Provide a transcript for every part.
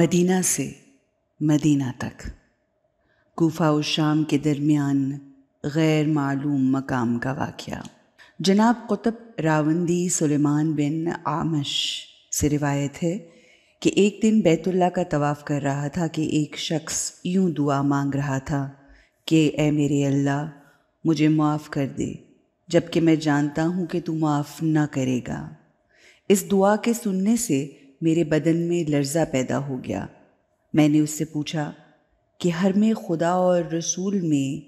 Medina से Medina तक कोफा और शाम के दरमियान गैर मालूम मकाम का वाक़ जनाब कुतब रावंदी सुलेमान बिन आमश से रिवायत है कि एक दिन बैतुल्ला का तवाफ़ कर रहा था कि एक शख्स यूं दुआ मांग रहा था कि ए मेरे अल्लाह मुझे माफ़ कर दे जबकि मैं जानता हूँ कि तू माफ़ ना करेगा इस दुआ के सुनने से मेरे बदन में लर्जा पैदा हो गया मैंने उससे पूछा कि हर में खुदा और रसूल में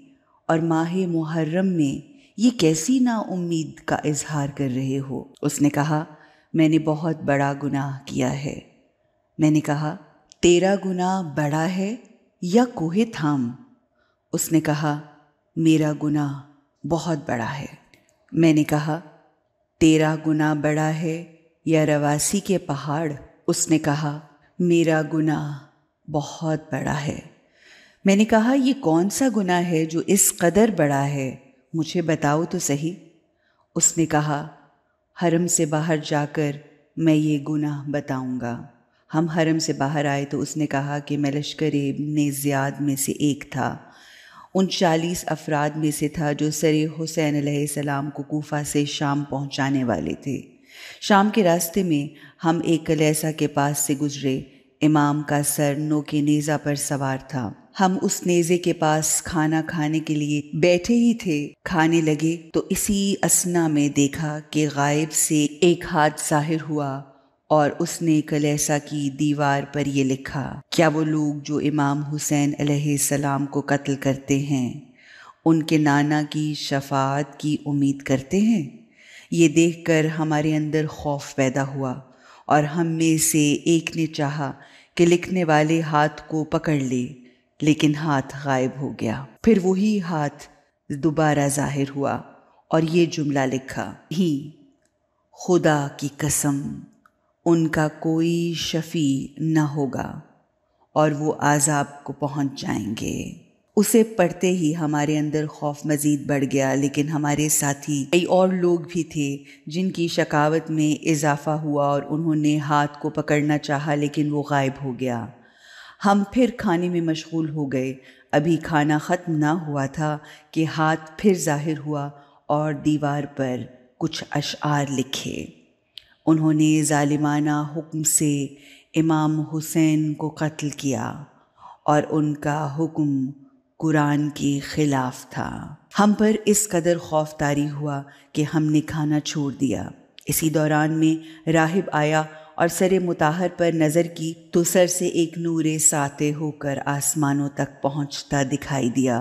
और माह मुहर्रम में ये कैसी ना उम्मीद का इजहार कर रहे हो उसने कहा मैंने बहुत बड़ा गुनाह किया है मैंने कहा तेरा गुनाह बड़ा है या कोहे थाम उसने कहा मेरा गुनाह बहुत बड़ा है मैंने कहा तेरा गुनाह बड़ा है या रवासी के पहाड़ उसने कहा मेरा गुनाह बहुत बड़ा है मैंने कहा ये कौन सा गुनाह है जो इस कदर बड़ा है मुझे बताओ तो सही उसने कहा हरम से बाहर जाकर मैं ये गुनाह बताऊंगा हम हरम से बाहर आए तो उसने कहा कि मैं लश्कर ने ज़्याद में से एक था उन चालीस अफराद में से था जो सर हुसैन सलाम को कोफा से शाम पहुंचाने वाले थे शाम के रास्ते में हम एक कलैसा के पास से गुजरे इमाम का सर नो के नेज़ा पर सवार था हम उस नेज़े के पास खाना खाने के लिए बैठे ही थे खाने लगे तो इसी असना में देखा कि गायब से एक हाथ जाहिर हुआ और उसने कलेसा की दीवार पर ये लिखा क्या वो लोग जो इमाम हुसैन सलाम को कत्ल करते हैं उनके नाना की शफात की उम्मीद करते हैं ये देखकर हमारे अंदर खौफ पैदा हुआ और हम में से एक ने चाहा कि लिखने वाले हाथ को पकड़ ले लेकिन हाथ गायब हो गया फिर वही हाथ दोबारा जाहिर हुआ और ये जुमला लिखा ही खुदा की कसम उनका कोई शफी न होगा और वो आज़ाब को पहुंच जाएंगे उसे पढ़ते ही हमारे अंदर खौफ मज़ीद बढ़ गया लेकिन हमारे साथी कई और लोग भी थे जिनकी शकावत में इजाफ़ा हुआ और उन्होंने हाथ को पकड़ना चाहा लेकिन वो गायब हो गया हम फिर खाने में मशगूल हो गए अभी खाना ख़त्म ना हुआ था कि हाथ फिर जाहिर हुआ और दीवार पर कुछ अशार लिखे उन्होंने ालिमाना हुक्म से इमाम हुसैन को कत्ल किया और उनका हुक्म कुरान के ख़िलाफ़ था हम पर इस कदर खौफ तारी हुआ कि हमने खाना छोड़ दिया इसी दौरान में राहिब आया और सर मुताहर पर नज़र की तो सर से एक नूरे साते होकर आसमानों तक पहुंचता दिखाई दिया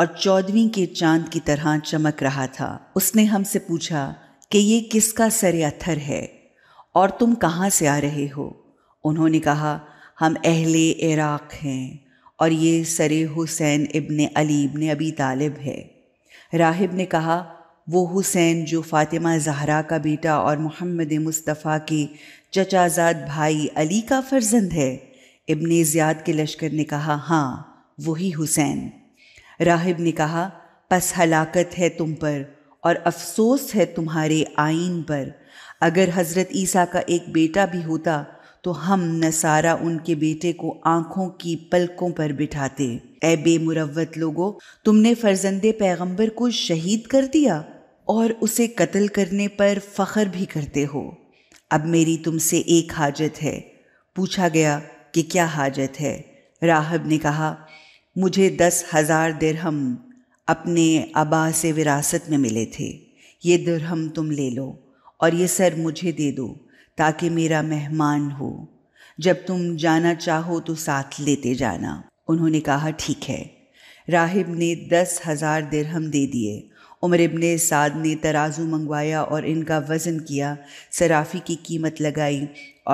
और चौदहवीं के चांद की तरह चमक रहा था उसने हमसे पूछा कि ये किसका सर अथर है और तुम कहाँ से आ रहे हो उन्होंने कहा हम अहले इराक हैं और ये सरे हुसैन इब्न अली इब्न अबी तालिब है राहिब ने कहा वो हुसैन जो फ़ातिमा जहरा का बेटा और मोहम्मद मुस्तफ़ा के चचाजाद भाई अली का फर्जंद है इब्न ज़ियाद के लश्कर ने कहा हाँ वही हुसैन राहिब ने कहा बस हलाकत है तुम पर और अफसोस है तुम्हारे आइन पर अगर हज़रत ईसा का एक बेटा भी होता तो हम नसारा उनके बेटे को आंखों की पलकों पर बिठाते ए बेमुरवत लोगों तुमने फर्जंदे पैगंबर को शहीद कर दिया और उसे कत्ल करने पर फ़ख्र भी करते हो अब मेरी तुमसे एक हाजत है पूछा गया कि क्या हाजत है राहब ने कहा मुझे दस हज़ार दिरहम अपने अबा से विरासत में मिले थे ये दिरहम तुम ले लो और ये सर मुझे दे दो ताकि मेरा मेहमान हो जब तुम जाना चाहो तो साथ लेते जाना उन्होंने कहा ठीक है राहिब ने दस हज़ार दिरहम दे दिए उमर इबन साद ने तराजू मंगवाया और इनका वज़न किया सराफ़ी की कीमत लगाई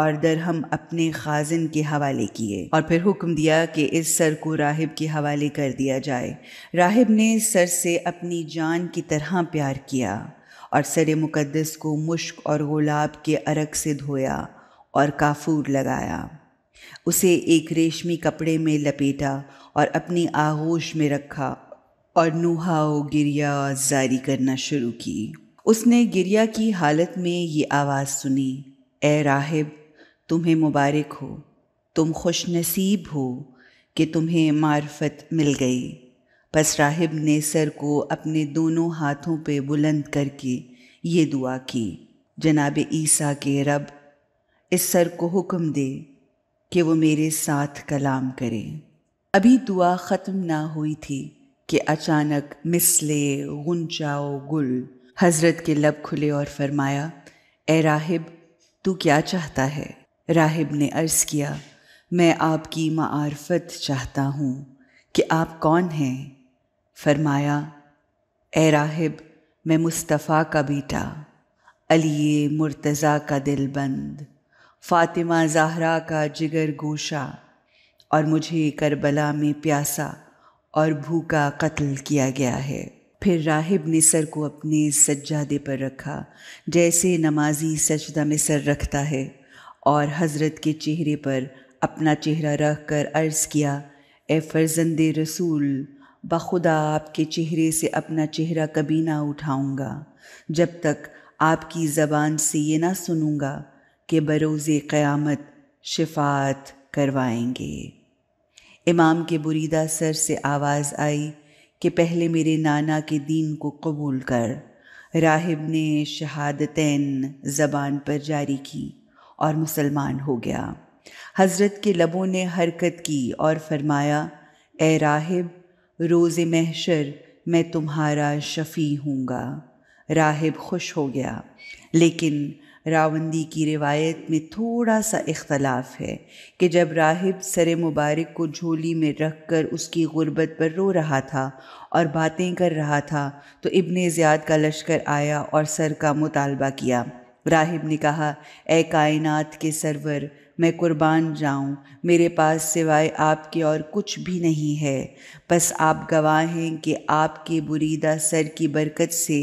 और दरहम अपने खाजन के हवाले किए और फिर हुक्म दिया कि इस सर को राहिब के हवाले कर दिया जाए राहिब ने सर से अपनी जान की तरह प्यार किया और सर मुकद्दस को मुश्क और गुलाब के अरक से धोया और काफूर लगाया उसे एक रेशमी कपड़े में लपेटा और अपनी आगोश में रखा और नुहा गिरिया जारी करना शुरू की उसने गिरिया की हालत में ये आवाज़ सुनी ए राहिब तुम्हें मुबारक हो तुम खुश नसीब हो कि तुम्हें मार्फत मिल गई बस राहिब ने सर को अपने दोनों हाथों पे बुलंद करके ये दुआ की जनाब ईसा के रब इस सर को हुक्म दे कि वो मेरे साथ कलाम करे अभी दुआ ख़त्म ना हुई थी कि अचानक मिसले गुंचाओ गुल हजरत के लब खुले और फरमाया ए राहिब तू क्या चाहता है राहिब ने अर्ज़ किया मैं आपकी मार्फत चाहता हूँ कि आप कौन हैं फरमाया ए राहिब मैं मुस्तफ़ा का बेटा अली मुर्तज़ा का दिल बंद फ़ातिमा ज़ाहरा का जिगर गोशा और मुझे करबला में प्यासा और भूखा कत्ल किया गया है फिर राहिब ने सर को अपने सज्जादे पर रखा जैसे नमाजी सजदा में सर रखता है और हज़रत के चेहरे पर अपना चेहरा रख कर अर्ज़ किया ए फर्जंद रसूल बखुदा आपके चेहरे से अपना चेहरा कभी ना उठाऊंगा जब तक आपकी ज़बान से ये ना सुनूंगा कि बरोज़ क़यामत शिफात करवाएंगे इमाम के बुरीदा सर से आवाज़ आई कि पहले मेरे नाना के दीन को कबूल कर राहिब ने शहादतैन ज़बान पर जारी की और मुसलमान हो गया हज़रत के लबों ने हरकत की और फरमाया ए राहिब रोज़ महशर मैं तुम्हारा शफ़ी हूँगा राहिब खुश हो गया लेकिन रावंदी की रिवायत में थोड़ा सा इख्तलाफ है कि जब राहिब सर मुबारक को झोली में रख कर उसकी गुर्बत पर रो रहा था और बातें कर रहा था तो इबन ज़्याद का लश्कर आया और सर का मुतालबा किया राहिब ने कहा ए कायनात के सरवर मैं कुर्बान जाऊं मेरे पास सिवाय आपके और कुछ भी नहीं है बस आप गवाह हैं कि आपके बुरीदा सर की बरकत से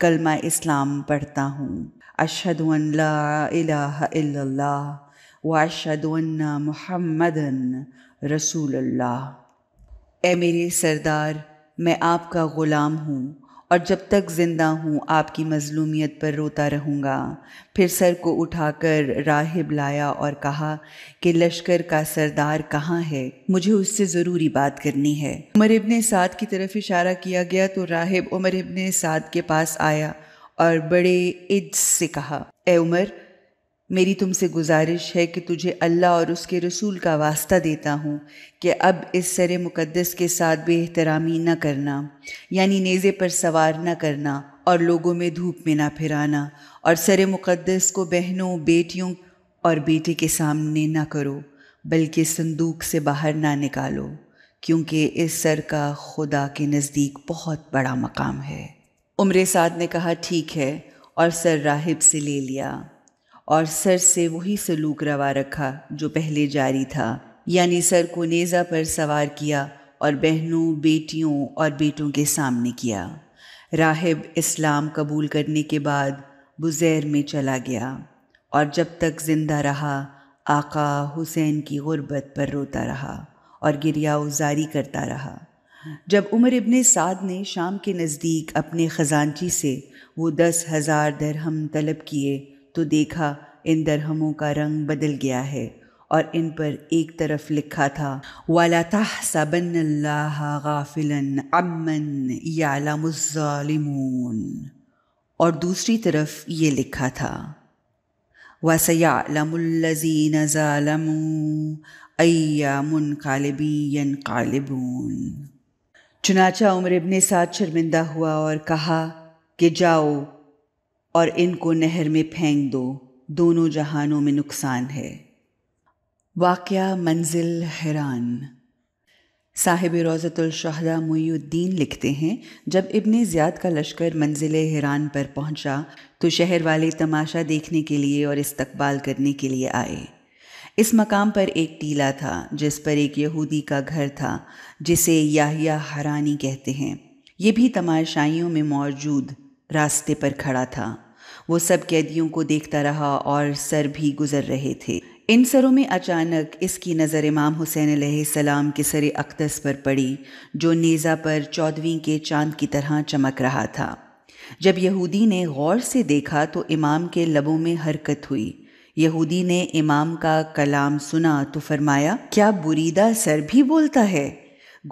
कलमा इस्लाम पढ़ता हूँ अशद व वाशद महमदन रसूल ए मेरे सरदार मैं आपका ग़ुलाम हूँ और जब तक जिंदा हूँ आपकी मजलूमियत पर रोता रहूँगा फिर सर को उठाकर राहिब लाया और कहा कि लश्कर का सरदार कहाँ है मुझे उससे ज़रूरी बात करनी है उमर इबन साद की तरफ इशारा किया गया तो राहिब उमर इबन साद के पास आया और बड़े इज्ज से कहा ए उमर मेरी तुमसे गुजारिश है कि तुझे अल्लाह और उसके रसूल का वास्ता देता हूँ कि अब इस सर मुकद्दस के साथ बेहतरामी न करना यानी नेज़े पर सवार न करना और लोगों में धूप में ना फिराना और सर मुकद्दस को बहनों बेटियों और बेटे के सामने ना करो बल्कि संदूक से बाहर ना निकालो क्योंकि इस सर का खुदा के नज़दीक बहुत बड़ा मकाम है उम्र साद ने कहा ठीक है और सर राहिब से ले लिया और सर से वही सलूक रवा रखा जो पहले जारी था यानी सर को नेज़ा पर सवार किया और बहनों बेटियों और बेटों के सामने किया राहिब इस्लाम कबूल करने के बाद बुज़ैर में चला गया और जब तक ज़िंदा रहा आका हुसैन की गुर्बत पर रोता रहा और उजारी करता रहा जब उमर इबन साद ने शाम के नज़दीक अपने ख़जानची से वो दस हज़ार दरहम तलब किए तो देखा इन दरहमों का रंग बदल गया है और इन पर एक तरफ लिखा था वाला तहसबन गाफिलन अमन यालमजालिमून और दूसरी तरफ ये लिखा था वसयालमल्लजीन ज़ालमू मुन कालिबीन कालिबून चुनाचा उम्र इबन साद शर्मिंदा हुआ और कहा कि जाओ और इनको नहर में फेंक दो दोनों जहानों में नुकसान है वाक़ मंजिल हैरान साहिब शहदा मुयुद्दीन लिखते हैं जब इब्ने ज़ियाद का लश्कर मंजिल हिरान पर पहुंचा तो शहर वाले तमाशा देखने के लिए और इस्तकबाल करने के लिए आए इस मकाम पर एक टीला था जिस पर एक यहूदी का घर था जिसे याहिया हरानी कहते हैं ये भी तमाशाइयों में मौजूद रास्ते पर खड़ा था वो सब कैदियों को देखता रहा और सर भी गुजर रहे थे इन सरों में अचानक इसकी नज़र इमाम हुसैन सलाम के सर अकदस पर पड़ी जो नेज़ा पर चौदहवीं के चांद की तरह चमक रहा था जब यहूदी ने गौर से देखा तो इमाम के लबों में हरकत हुई यहूदी ने इमाम का कलाम सुना तो फरमाया क्या बुरीदा सर भी बोलता है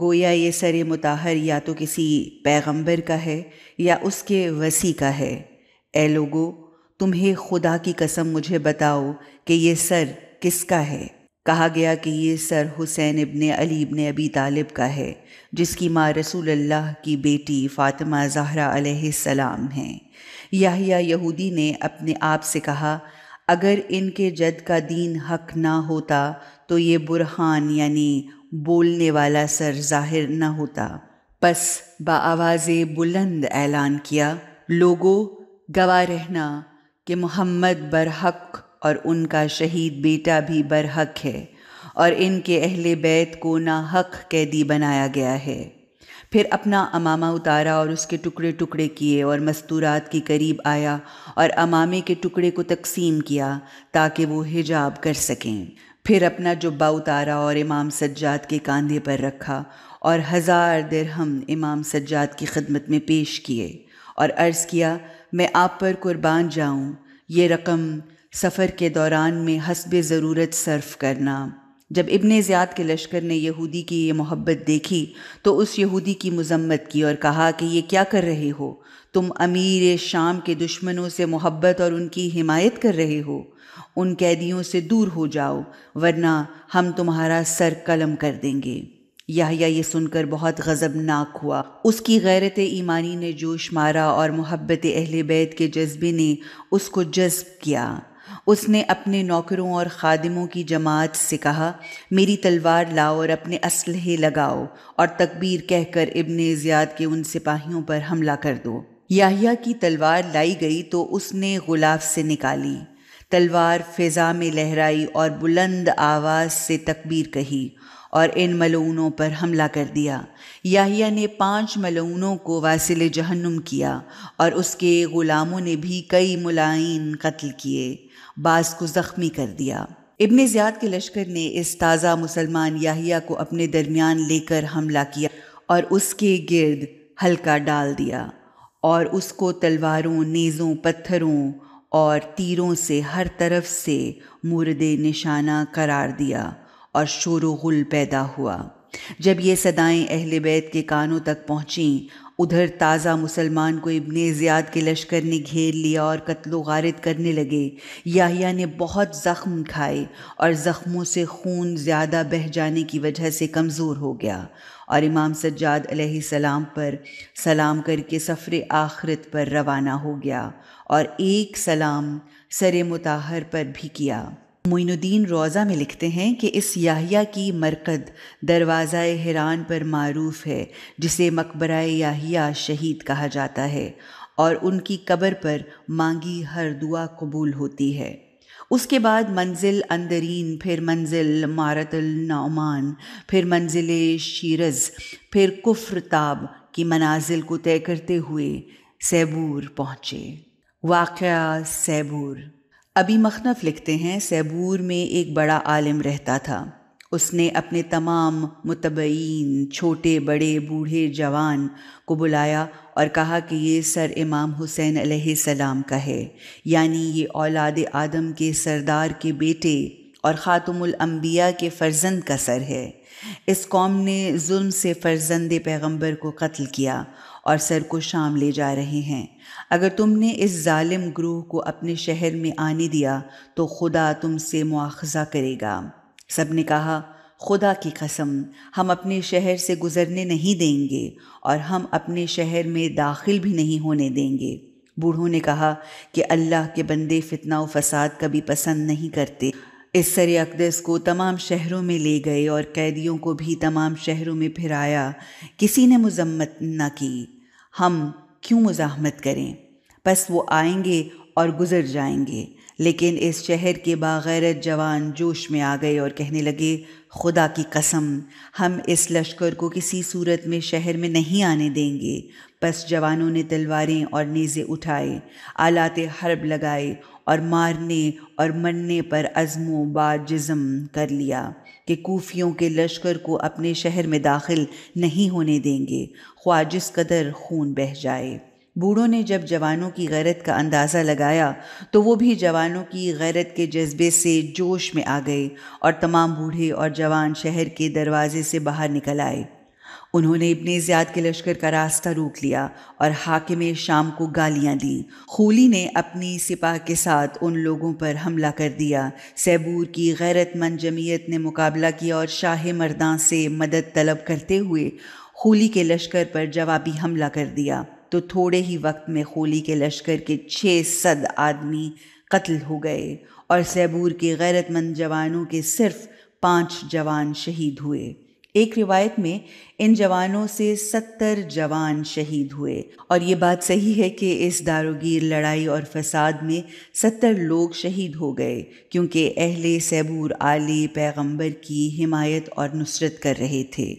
गोया ये सर मुताहर या तो किसी पैगंबर का है या उसके वसी का है ए लोगो तुम्हें खुदा की कसम मुझे बताओ कि ये सर किसका है कहा गया कि ये सर Hussain ibn Ali ibn Abi Talib का है जिसकी माँ रसूल अल्लाह की बेटी फ़ातिमा ज़हरा सलाम हैं याहिया यहूदी ने अपने आप से कहा अगर इनके जद का दीन हक ना होता तो ये बुरहान यानी बोलने वाला सर ज़ाहिर ना होता बस बावाज़ बुलंद ऐलान किया लोगों गवा रहना कि मोहम्मद बरहक और उनका शहीद बेटा भी बरहक है और इनके अहले बैत को ना हक कैदी बनाया गया है फिर अपना अमामा उतारा और उसके टुकड़े टुकड़े किए और मस्तूरात के करीब आया और अमामे के टुकड़े को तकसीम किया ताकि वो हिजाब कर सकें फिर अपना जुब्बा उतारा और इमाम सज्जाद के कंधे पर रखा और हज़ार हम इमाम सज्जाद की खिदमत में पेश किए और अर्ज़ किया मैं आप पर कुर्बान जाऊँ ये रकम सफ़र के दौरान में हसब ज़रूरत सर्फ करना जब इबन ज़्याद के लश्कर ने यहूदी की ये मोहब्बत देखी तो उस यहूदी की मजम्मत की और कहा कि ये क्या कर रहे हो तुम अमीर शाम के दुश्मनों से मोहब्बत और उनकी हिमायत कर रहे हो उन कैदियों से दूर हो जाओ वरना हम तुम्हारा सर कलम कर देंगे याहिया ये सुनकर बहुत गज़बनाक हुआ उसकी गैरत ईमानी ने जोश मारा और मोहब्बत अहल बैत के जज्बे ने उसको जज्ब किया उसने अपने नौकरों और खादिमों की जमात से कहा मेरी तलवार लाओ और अपने असलहे लगाओ और तकबीर कहकर इबन ज़ियाद के उन सिपाहियों पर हमला कर दो याहिया की तलवार लाई गई तो उसने गुलाब से निकाली तलवार फिजा में लहराई और बुलंद आवाज़ से तकबीर कही और इन मलूनों पर हमला कर दिया याहिया ने पांच मलूनों को वासिल जहन्नुम किया और उसके ग़ुलामों ने भी कई मुलाइन कत्ल किए बास को ज़ख्मी कर दिया इबन ज़ियाद के लश्कर ने इस ताज़ा मुसलमान याहिया को अपने दरमियान लेकर हमला किया और उसके गिर्द हल्का डाल दिया और उसको तलवारों नेज़ों पत्थरों और तीरों से हर तरफ से मुर्दे निशाना करार दिया और शोरगुल पैदा हुआ जब ये सदाएं अहल बैत के कानों तक पहुँचीं उधर ताज़ा मुसलमान को इबन ज़ियाद के लश्कर ने घेर लिया और कत्लो गारद करने लगे याहिया ने बहुत ज़ख्म खाए और ज़ख्मों से खून ज़्यादा बह जाने की वजह से कमज़ोर हो गया और इमाम सज्जाद सलाम पर सलाम करके सफ़र आखरत पर रवाना हो गया और एक सलाम सर मुताहर पर भी किया मोइनुद्दीन रोज़ा में लिखते हैं कि इस याहिया की मरकद दरवाज़ा हिरान पर मारूफ है जिसे मकबरा याहिया शहीद कहा जाता है और उनकी कब्र पर मांगी हर दुआ कबूल होती है उसके बाद मंजिल अंदरीन फिर मंजिल मारतुलनामान फिर मंजिल शीरज फिर कुफ्र ताब की मनाजिल को तय करते हुए सैबूर पहुँचे वाक़ सैबूर अभी मखनफ लिखते हैं सैबूर में एक बड़ा आलिम रहता था उसने अपने तमाम मुतबईन छोटे बड़े बूढ़े जवान को बुलाया और कहा कि ये सर इमाम हुसैन सलाम का है यानी ये औलाद आदम के सरदार के बेटे और ख़ातमुल अम्बिया के फ़र्जंद का सर है इस कौम ने जुल्म से फ़र्जंद पैगंबर को कत्ल किया और सर को शाम ले जा रहे हैं अगर तुमने इस जालिम ग्रोह को अपने शहर में आने दिया तो खुदा तुमसे मुआखजा करेगा सब ने कहा खुदा की कसम हम अपने शहर से गुज़रने नहीं देंगे और हम अपने शहर में दाखिल भी नहीं होने देंगे बूढ़ों ने कहा कि अल्लाह के बंदे फितना व फसाद कभी पसंद नहीं करते इस सर अकदस को तमाम शहरों में ले गए और कैदियों को भी तमाम शहरों में फिराया किसी ने मजम्मत न की हम क्यों मज़ाहमत करें बस वो आएंगे और गुज़र जाएंगे लेकिन इस शहर के बागैरत जवान जोश में आ गए और कहने लगे खुदा की कसम हम इस लश्कर को किसी सूरत में शहर में नहीं आने देंगे बस जवानों ने तलवारें और नीज़े उठाए आलात हर्ब लगाए और मारने और मरने पर अज़मो बाजम कर लिया कि कोफियों के लश्कर को अपने शहर में दाखिल नहीं होने देंगे ख्वा जिस कदर खून बह जाए बूढ़ों ने जब जवानों की गैरत का अंदाज़ा लगाया तो वो भी जवानों की गैरत के जज्बे से जोश में आ गए और तमाम बूढ़े और जवान शहर के दरवाजे से बाहर निकल आए उन्होंने इब्ने ज्याद के लश्कर का रास्ता रोक लिया और हाकिम शाम को गालियां दी खूली ने अपनी सिपाह के साथ उन लोगों पर हमला कर दिया सैबूर की गैरतमंद जमीयत ने मुकाबला किया और शाह मर्दां से मदद तलब करते हुए खूली के लश्कर पर जवाबी हमला कर दिया तो थोड़े ही वक्त में खूली के लश्कर के छः सद आदमी कत्ल हो गए और सैबूर के गैरतमंद जवानों के सिर्फ पांच जवान शहीद हुए एक रिवायत में इन जवानों से सत्तर जवान शहीद हुए और ये बात सही है कि इस दारोगीर लड़ाई और फसाद में सत्तर लोग शहीद हो गए क्योंकि अहले सैबूर आले पैगंबर की हिमायत और नुसरत कर रहे थे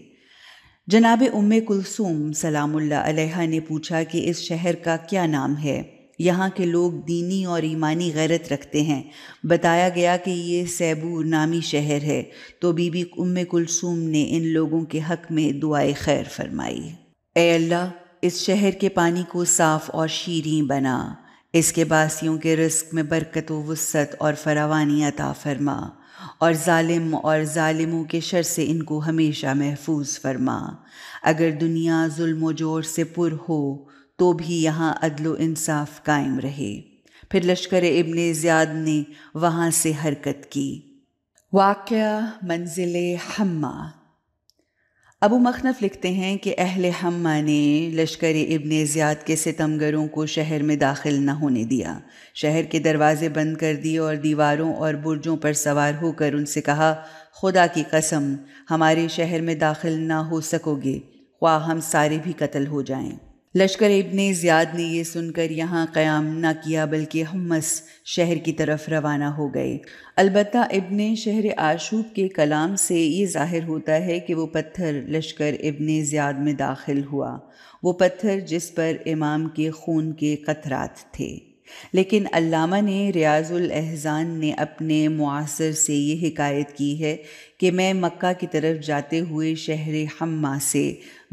जनाब उम्मे कुलसूम सलामुल्ला अलैहा ने पूछा कि इस शहर का क्या नाम है यहाँ के लोग दीनी और ईमानी गैरत रखते हैं बताया गया कि ये सैबूर नामी शहर है तो बीबी उम कुलसूम ने इन लोगों के हक में दुआए खैर फरमाई ए अल्लाह इस शहर के पानी को साफ़ और शीरी बना इसके बासियों के रिस्क में बरकत वसत और फरावानी अता फरमा और ालिम और ालिमों के शर से इनको हमेशा महफूज फरमा अगर दुनिया जुल्म जोर से पुर हो तो भी यहाँ अदलो इंसाफ कायम रहे फिर लश्कर इबन ज़्याद ने वहाँ से हरकत की वाक़ मंजिल हम्मा अबू मखनफ लिखते हैं कि अहल हम्मा ने लश्कर इबन ज़्याद के सितमगरों को शहर में दाखिल न होने दिया शहर के दरवाज़े बंद कर दिए और दीवारों और बुर्जों पर सवार होकर उनसे कहा खुदा की कसम हमारे शहर में दाखिल ना हो सकोगे ख्वा हम सारे भी कत्ल हो जाएं लश्कर इब्ने ज़ियाद ने यह सुनकर यहाँ क़याम न किया बल्कि हमस शहर की तरफ रवाना हो गए अलबत् इब्ने शहर आशूब के कलाम से ये ज़ाहिर होता है कि वो पत्थर लश्कर इब्ने ज़ियाद में दाखिल हुआ वो पत्थर जिस पर इमाम के खून के कतरात थे लेकिन अल्लामा ने रियाजुल एहसान ने अपने मुआसर से ये हिकायत की है कि मैं मक्का की तरफ जाते हुए शहर हम्मा से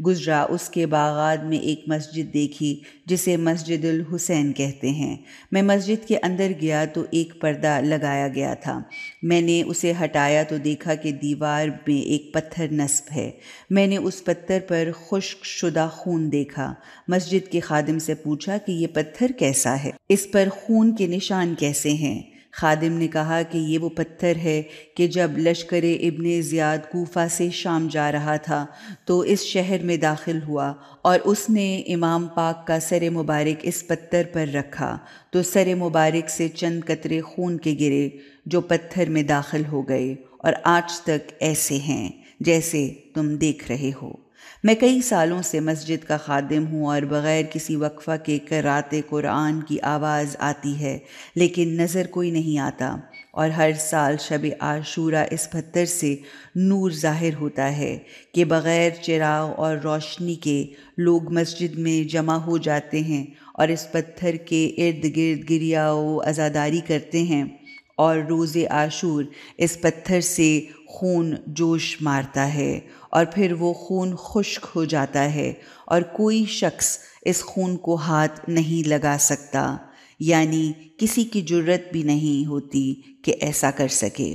गुजरा उसके बागात में एक मस्जिद देखी जिसे मस्जिद हुसैन कहते हैं मैं मस्जिद के अंदर गया तो एक पर्दा लगाया गया था मैंने उसे हटाया तो देखा कि दीवार में एक पत्थर नस्ब है मैंने उस पत्थर पर खुश्क शुदा खून देखा मस्जिद के खादिम से पूछा कि ये पत्थर कैसा है इस पर खून के निशान कैसे हैं खादिम ने कहा कि ये वो पत्थर है कि जब लश्कर इबन ज़ियाद कोफा से शाम जा रहा था तो इस शहर में दाखिल हुआ और उसने इमाम पाक का सर मुबारक इस पत्थर पर रखा तो सर मुबारक से चंद कतरे खून के गिरे जो पत्थर में दाखिल हो गए और आज तक ऐसे हैं जैसे तुम देख रहे हो मैं कई सालों से मस्जिद का खादिम हूँ और बग़ैर किसी वक्फ़ा के करात कुरान की आवाज़ आती है लेकिन नज़र कोई नहीं आता और हर साल शब आशूरा इस पत्थर से नूर ज़ाहिर होता है कि बग़ैर चिराग और रोशनी के लोग मस्जिद में जमा हो जाते हैं और इस पत्थर के इर्द गिर्द गिरिया आज़ादारी करते हैं और रोज़ आशूर इस पत्थर से खून जोश मारता है और फिर वो खून खुश्क हो जाता है और कोई शख्स इस खून को हाथ नहीं लगा सकता यानी किसी की जरूरत भी नहीं होती कि ऐसा कर सके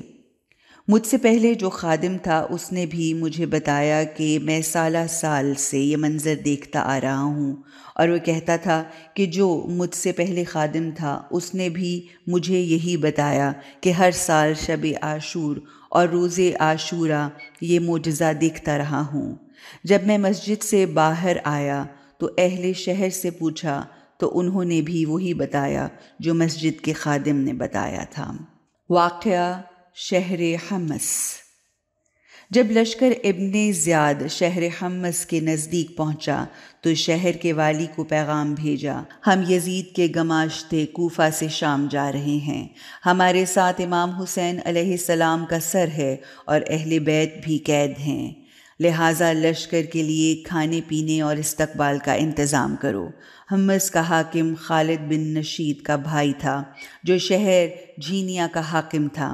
मुझसे पहले जो खादिम था उसने भी मुझे बताया कि मैं साल साल से ये मंज़र देखता आ रहा हूँ और वह कहता था कि जो मुझसे पहले खादिम था उसने भी मुझे यही बताया कि हर साल शब आशूर और रोज़े आशूरा ये मोजा देखता रहा हूँ जब मैं मस्जिद से बाहर आया तो अहले शहर से पूछा तो उन्होंने भी वही बताया जो मस्जिद के खादिम ने बताया था वाक़ शहर हमस जब लश्कर इब्ने ज़ियाद शहर हमस के नज़दीक पहुंचा तो शहर के वाली को पैगाम भेजा हम यजीद के गमाशते कोफा से शाम जा रहे हैं हमारे साथ इमाम हुसैन अलैहिस्सलाम का सर है और अहल बैत भी कैद हैं लिहाजा लश्कर के लिए खाने पीने और इस्तकबाल का इंतज़ाम करो हमस का हाकिम खालिद बिन नशीद का भाई था जो शहर झीनिया का हाकिम था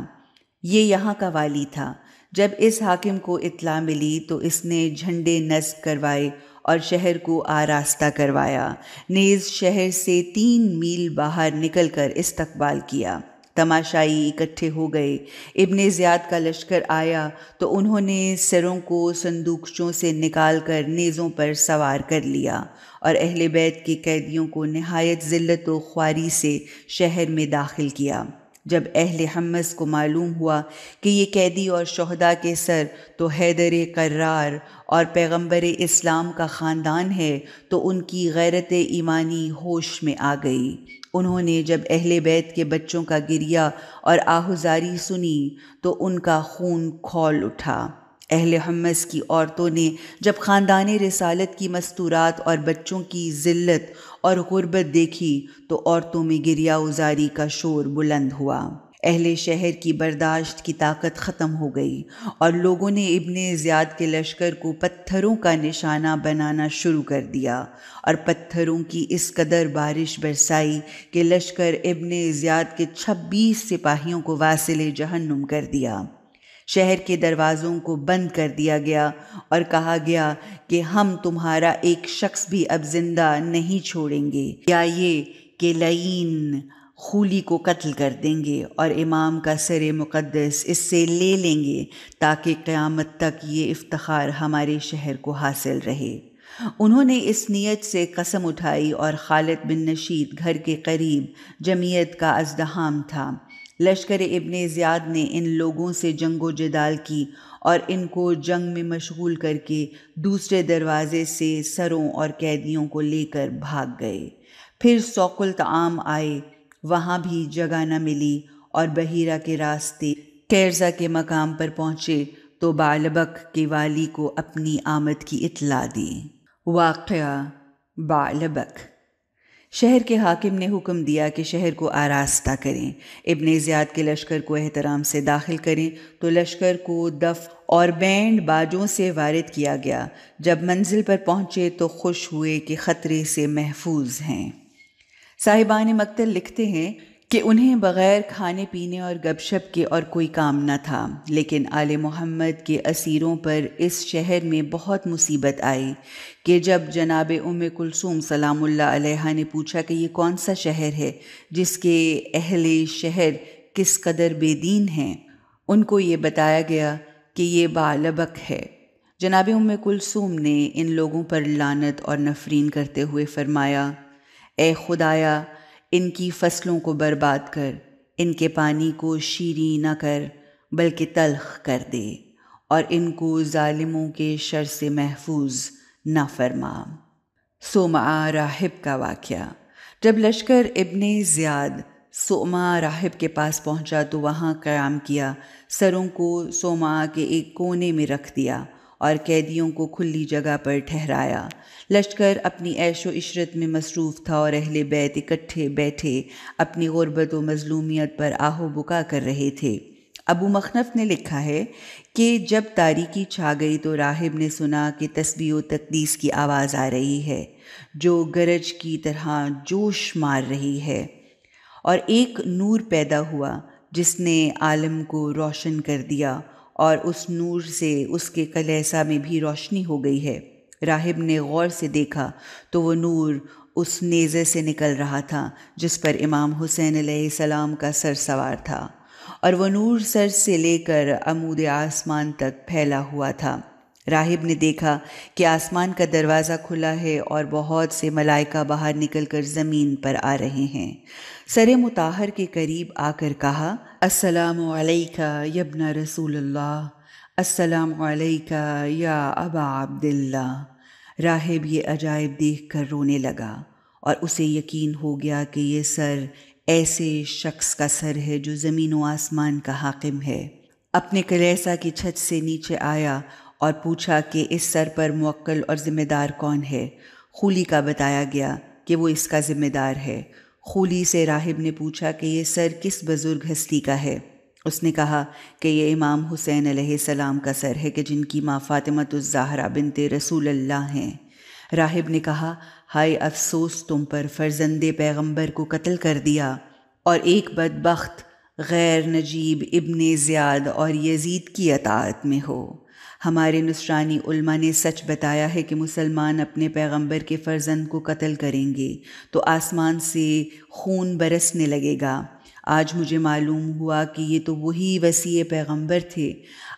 ये यहाँ का वाली था जब इस हाकिम को इतला मिली तो इसने झंडे नस्ब करवाए और शहर को आरास्ता करवाया नेज़ शहर से तीन मील बाहर निकलकर इस्तकबाल किया तमाशाई इकट्ठे हो गए इब्ने ज़ियाद का लश्कर आया तो उन्होंने सिरों को संदूकचों से निकाल कर नेज़ों पर सवार कर लिया और अहल बैत के कैदियों को नहायत ज़िल्लत व ख्वारी से शहर में दाखिल किया जब अहल हमस को मालूम हुआ कि ये कैदी और शहदा के सर तो हैदर करार और पैगंबर इस्लाम का ख़ानदान है तो उनकी गैरत ईमानी होश में आ गई उन्होंने जब अहल बैत के बच्चों का गिरिया और आहुजारी सुनी तो उनका खून खोल उठा अहल हमस की औरतों ने जब ख़ानदान रसालत की मस्तूरात और बच्चों की ज़िल्लत और गुर्बत देखी तो औरतों में गिरिया उजारी का शोर बुलंद हुआ अहले शहर की बर्दाश्त की ताकत ख़त्म हो गई और लोगों ने इब्ने ज़ियाद के लश्कर को पत्थरों का निशाना बनाना शुरू कर दिया और पत्थरों की इस कदर बारिश बरसाई कि लश्कर इब्ने ज़ियाद के 26 सिपाहियों को वासिल जहन्नुम कर दिया शहर के दरवाज़ों को बंद कर दिया गया और कहा गया कि हम तुम्हारा एक शख्स भी अब जिंदा नहीं छोड़ेंगे या ये कि लईन खूली को कत्ल कर देंगे और इमाम का सर मुक़दस इससे ले लेंगे ताकि क़यामत तक ये इफ्तार हमारे शहर को हासिल रहे उन्होंने इस नीयत से कसम उठाई और खालिद बिन नशीद घर के करीब जमीयत का अजदहाम था लश्कर इबन ज़ियाद ने इन लोगों से जंगो जदाल की और इनको जंग में मशगूल करके दूसरे दरवाजे से सरों और कैदियों को लेकर भाग गए फिर सौकुल तमाम आए वहाँ भी जगह न मिली और बहीरा के रास्ते कैरजा के मकाम पर पहुँचे तो बालबक के वाली को अपनी आमद की इतला दी वाक़ बालबक शहर के हाकिम ने हुक्म दिया कि शहर को आरास्ता करें इबन ज़ियाद के लश्कर को एहतराम से दाखिल करें तो लश्कर को दफ़ और बैंड बाजों से वारद किया गया जब मंजिल पर पहुंचे तो खुश हुए कि ख़तरे से महफूज हैं साहिबान मकतल लिखते हैं कि उन्हें बग़ैर खाने पीने और गपशप के और कोई काम न था लेकिन आले मोहम्मद के असीरों पर इस शहर में बहुत मुसीबत आई कि जब जनाब उम कुलसूम सलामुल्ला अलैहा ने पूछा कि ये कौन सा शहर है जिसके अहले शहर किस कदर बेदीन हैं उनको ये बताया गया कि ये बालबक है जनाब उम कुलसूम ने इन लोगों पर लानत और नफरीन करते हुए फरमाया ए खुदाया इनकी फसलों को बर्बाद कर इनके पानी को शीरी न कर बल्कि तलख कर दे और इनको ालिमों के शर से महफूज न फरमा सोमा राहिब का वाक़ जब लश्कर इबन ज़ियाद सोमा राहिब के पास पहुंचा तो वहाँ क़याम किया सरों को सोमा के एक कोने में रख दिया और कैदियों को खुली जगह पर ठहराया लश्कर अपनी ऐशो इशरत में मसरूफ़ था और अहले बैत इकट्ठे बैठे अपनी गुरबत व मजलूमियत पर आहो बुका कर रहे थे अबू मखनफ ने लिखा है कि जब तारीकी छा गई तो राहिब ने सुना कि तस्बी तकदीस की आवाज़ आ रही है जो गरज की तरह जोश मार रही है और एक नूर पैदा हुआ जिसने आलम को रोशन कर दिया और उस नूर से उसके कलेसा में भी रोशनी हो गई है राहिब ने गौर से देखा तो वो नूर उस नेज़े से निकल रहा था जिस पर इमाम हुसैन सलाम का सर सवार था और वह नूर सर से लेकर अमूद आसमान तक फैला हुआ था राहिब ने देखा कि आसमान का दरवाज़ा खुला है और बहुत से मलाइका बाहर निकलकर ज़मीन पर आ रहे हैं सर मुताहर के करीब आकर कहा अस्सलाम यबना या अबा अब्दुल्ला राहिब ये अजायब देख कर रोने लगा और उसे यकीन हो गया कि यह सर ऐसे शख्स का सर है जो ज़मीन व आसमान का हाकिम है अपने कलेसा की छत से नीचे आया और पूछा कि इस सर पर मुक्ल और ज़िम्मेदार कौन है खूली का बताया गया कि वो इसका ज़िम्मेदार है खूली से राहिब ने पूछा कि यह सर किस बुज़ुर्ग हस्ती का है उसने कहा कि यह इमाम हुसैन सलाम का सर है कि जिनकी माँ फ़ातिमतज़ाहरा बिनते रसूल अल्लाह हैं राहिब ने कहा हाय अफसोस तुम पर फर्जंद पैगंबर को कत्ल कर दिया और एक बदबخت गैर नजीब इब्ने ज़ियाद और यजीद की अतात में हो हमारे नुसरानी उल्मा ने सच बताया है कि मुसलमान अपने पैगंबर के फ़र्जंद को कत्ल करेंगे तो आसमान से खून बरसने लगेगा आज मुझे मालूम हुआ कि ये तो वही वसी पैगंबर थे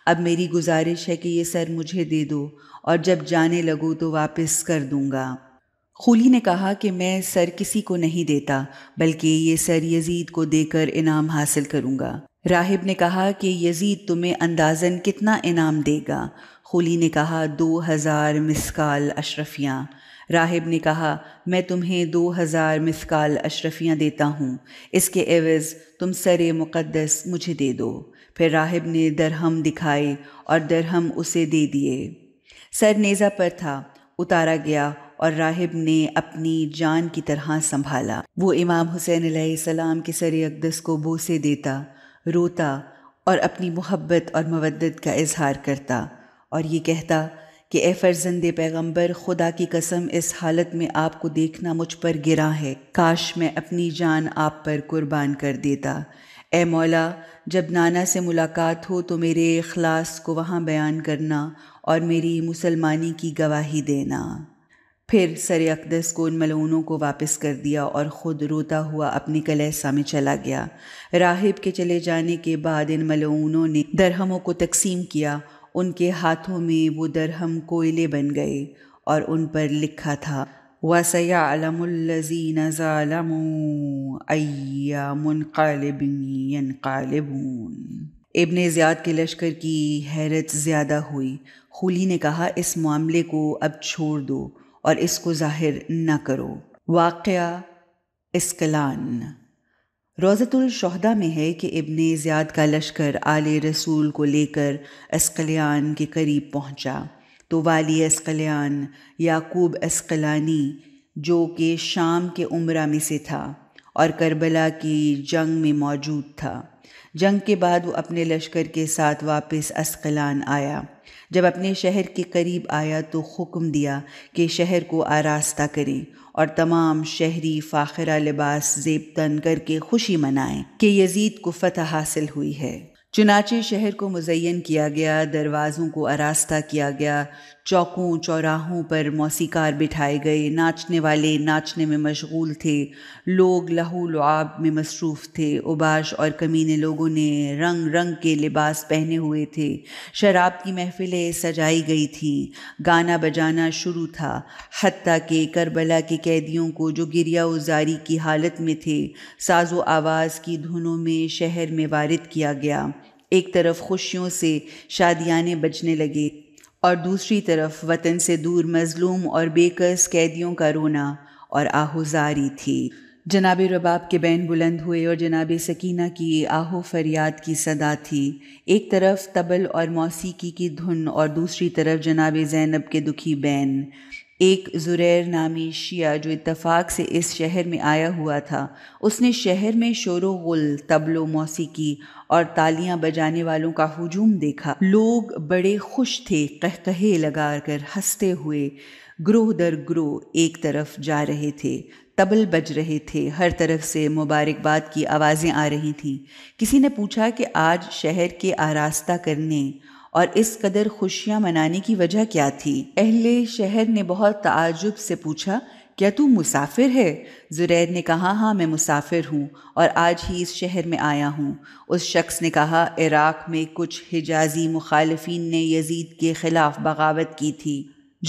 अब मेरी गुजारिश है कि ये सर मुझे दे दो और जब जाने लगो तो वापस कर दूंगा खुली ने कहा कि मैं सर किसी को नहीं देता बल्कि ये सर यजीद को देकर इनाम हासिल करूँगा राहिब ने कहा कि यजीद तुम्हें अंदाजन कितना इनाम देगा खुली ने कहा दो हज़ार मिसकाल अशरफियाँ राहिब ने कहा मैं तुम्हें दो हज़ार मिसकाल अशरफियाँ देता हूँ इसके एवज़ तुम सर मुक़दस मुझे दे दो फिर राहिब ने दरहम दिखाए और दरहम उसे दे दिए सर नेज़ा पर था उतारा गया और राहिब ने अपनी जान की तरह संभाला वो इमाम हुसैन सलाम के सर अकदस को बोसे देता रोता और अपनी मोहब्बत और मवदत का इजहार करता और ये कहता कि ए फर्जंद पैगम्बर खुदा की कसम इस हालत में आपको देखना मुझ पर गिरा है काश मैं अपनी जान आप पर कुर्बान कर देता ए मौला जब नाना से मुलाकात हो तो मेरे अखलास को वहाँ बयान करना और मेरी मुसलमानी की गवाही देना फिर सर अकदस को उन मलूनों को वापस कर दिया और ख़ुद रोता हुआ अपनी कलैसा में चला गया राहिब के चले जाने के बाद इन मलूनों ने दरहमों को तकसीम किया उनके हाथों में वो दरहम कोयले बन गए और उन पर लिखा था वसयालमल्लजीन ज़ालमूनकालबून इबन ज़्याद के लश्कर की हैरत ज़्यादा हुई खुली ने कहा इस मामले को अब छोड़ दो और इसको जाहिर न करो वाक़ इसकलान रोज़तुल शहदा में है कि इबन ज़्याद का लश्कर आल रसूल को लेकर अस्कल्यान के करीब पहुंचा तो वाली अस्कल्यान याकूब अस्कलानी जो कि शाम के उम्र में से था और करबला की जंग में मौजूद था जंग के बाद वो अपने लश्कर के साथ वापस अस्कलान आया जब अपने शहर के करीब आया तो हुक्म दिया कि शहर को आरास्ता करें और तमाम शहरी फ़ाखरा लिबास जेब तन करके खुशी मनाएं कि यजीद को फतह हासिल हुई है चुनाचे शहर को मुजयन किया गया दरवाज़ों को आरास्ता किया गया चौकों चौराहों पर मौसीकार बिठाए गए नाचने वाले नाचने में मशगूल थे लोग लहू लुआब में मसरूफ़ थे उबाश और कमीने लोगों ने रंग रंग के लिबास पहने हुए थे शराब की महफिलें सजाई गई थीं गाना बजाना शुरू था हती के करबला के कैदियों को जो गिरिया उजारी की हालत में थे साजो आवाज़ की धुनों में शहर में वारद किया गया एक तरफ खुशियों से शादियाने बजने लगे और दूसरी तरफ वतन से दूर मजलूम और बेकस कैदियों का रोना और आहोजारी थी जनाब रबाब के बैन बुलंद हुए और जनाब सकीना की आहो फरियाद की सदा थी एक तरफ तबल और मौसीकी की धुन और दूसरी तरफ जनाब जैनब के दुखी बैन एक जुरैर नामी शिया जो इतफ़ाक़ से इस शहर में आया हुआ था उसने शहर में शोर गुल तबलो मौसीकी और तालियां बजाने वालों का हुजूम देखा लोग बड़े खुश थे कह कहे लगा कर हंसते हुए ग्रोह दर ग्रोह एक तरफ जा रहे थे तबल बज रहे थे हर तरफ से मुबारकबाद की आवाज़ें आ रही थीं किसी ने पूछा कि आज शहर के आरास्ता करने और इस कदर खुशियां मनाने की वजह क्या थी अहले शहर ने बहुत ताजुब से पूछा क्या तू मुसाफिर है जुरैद ने कहा हाँ मैं मुसाफिर हूँ और आज ही इस शहर में आया हूँ उस शख्स ने कहा इराक़ में कुछ हिजाजी मुखालफी ने यजीद के ख़िलाफ़ बगावत की थी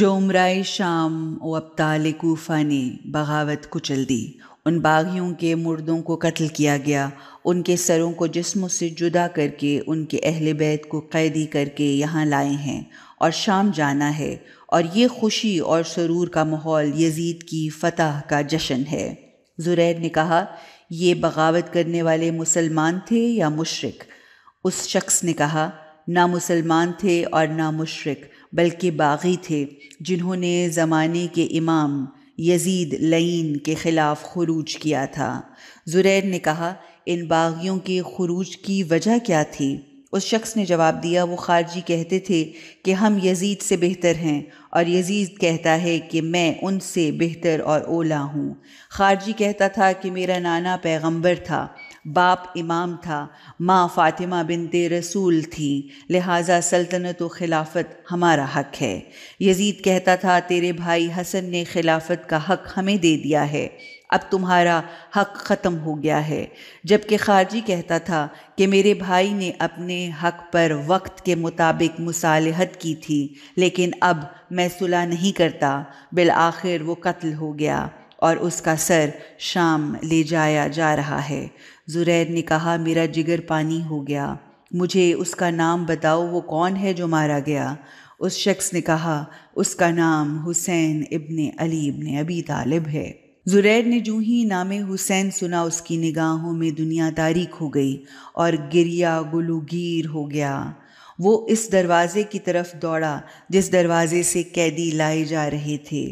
जो उम्राए शाम व अबताल कोफा ने बगावत कुचल दी उन बागियों के मुर्दों को कत्ल किया गया उनके सरों को जिस्मों से जुदा करके उनके अहल बैत को कैदी करके यहाँ लाए हैं और शाम जाना है और ये खुशी और सरूर का माहौल यजीद की फतह का जश्न है जुरैद ने कहा ये बगावत करने वाले मुसलमान थे या मुशरक उस शख्स ने कहा ना मुसलमान थे और ना मुशरक बल्कि बागी थे जिन्होंने ज़माने के इमाम यजीद लईन के ख़िलाफ़ खरूज किया था जुरैद ने कहा इन बागियों के खरूज की वजह क्या थी उस शख्स ने जवाब दिया वो खारजी कहते थे कि हम यजीद से बेहतर हैं और यजीद कहता है कि मैं उनसे बेहतर और ओला हूँ खारजी कहता था कि मेरा नाना पैगंबर था बाप इमाम था माँ फ़ातिमा बिनते रसूल थी लिहाजा सल्तनत व खिलाफत हमारा हक है यजीद कहता था तेरे भाई हसन ने खिलाफत का हक हमें दे दिया है अब तुम्हारा हक ख़त्म हो गया है जबकि खारजी कहता था कि मेरे भाई ने अपने हक पर वक्त के मुताबिक मुसालहत की थी लेकिन अब मैं सुलह नहीं करता बिल आखिर वो कत्ल हो गया और उसका सर शाम ले जाया जा रहा है जुरैद ने कहा मेरा जिगर पानी हो गया मुझे उसका नाम बताओ वो कौन है जो मारा गया उस शख्स ने कहा उसका नाम हुसैन इब्ने अली इब्ने अबी तालिब है जुरैर ने जूँ ही नाम हुसैन सुना उसकी निगाहों में दुनिया तारीख हो गई और गिरिया गुलूगीर हो गया वो इस दरवाज़े की तरफ दौड़ा जिस दरवाज़े से कैदी लाए जा रहे थे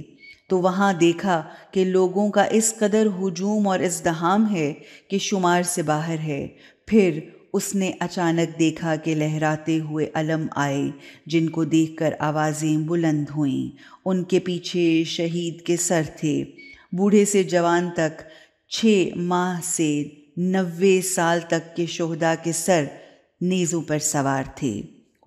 तो वहाँ देखा कि लोगों का इस कदर हजूम और इजदहाम है कि शुमार से बाहर है फिर उसने अचानक देखा कि लहराते हुए अलम आए जिनको देखकर आवाज़ें बुलंद हुईं उनके पीछे शहीद के सर थे बूढ़े से जवान तक छः माह से नब्बे साल तक के शोहदा के सर नेज़ों पर सवार थे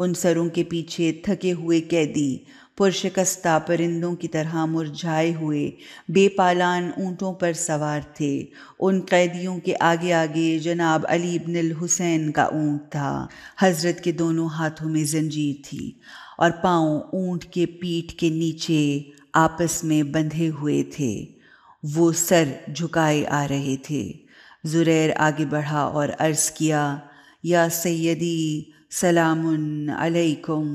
उन सरों के पीछे थके हुए कैदी पुरशकस्ता परिंदों की तरह मुरझाए हुए बेपालान ऊँटों पर सवार थे उन कैदियों के आगे आगे जनाब अली इब्न हुसैन का ऊँट था हजरत के दोनों हाथों में जंजीर थी और पाँव ऊँट के पीठ के नीचे आपस में बंधे हुए थे वो सर झुकाए आ रहे थे जुरैर आगे बढ़ा और अर्ज़ किया या सैदी सलाम अलैकुम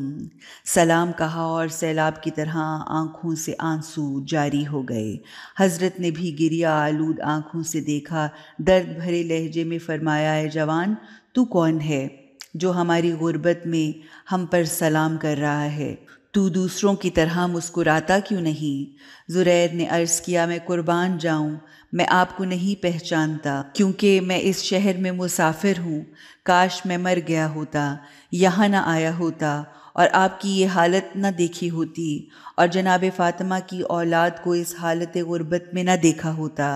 सलाम कहा और सैलाब की तरह आंखों से आंसू जारी हो गए हज़रत ने भी गिरिया आलूद आंखों से देखा दर्द भरे लहजे में फरमाया है जवान तू कौन है जो हमारी गुरबत में हम पर सलाम कर रहा है तू दूसरों की तरह मुस्कुराता क्यों नहीं जुरैद ने अर्ज किया मैं कुर्बान जाऊं मैं आपको नहीं पहचानता क्योंकि मैं इस शहर में मुसाफिर हूं काश मैं मर गया होता यहाँ ना आया होता और आपकी ये हालत न देखी होती और जनाब फ़ातिमा की औलाद को इस हालत ग़ुरबत में न देखा होता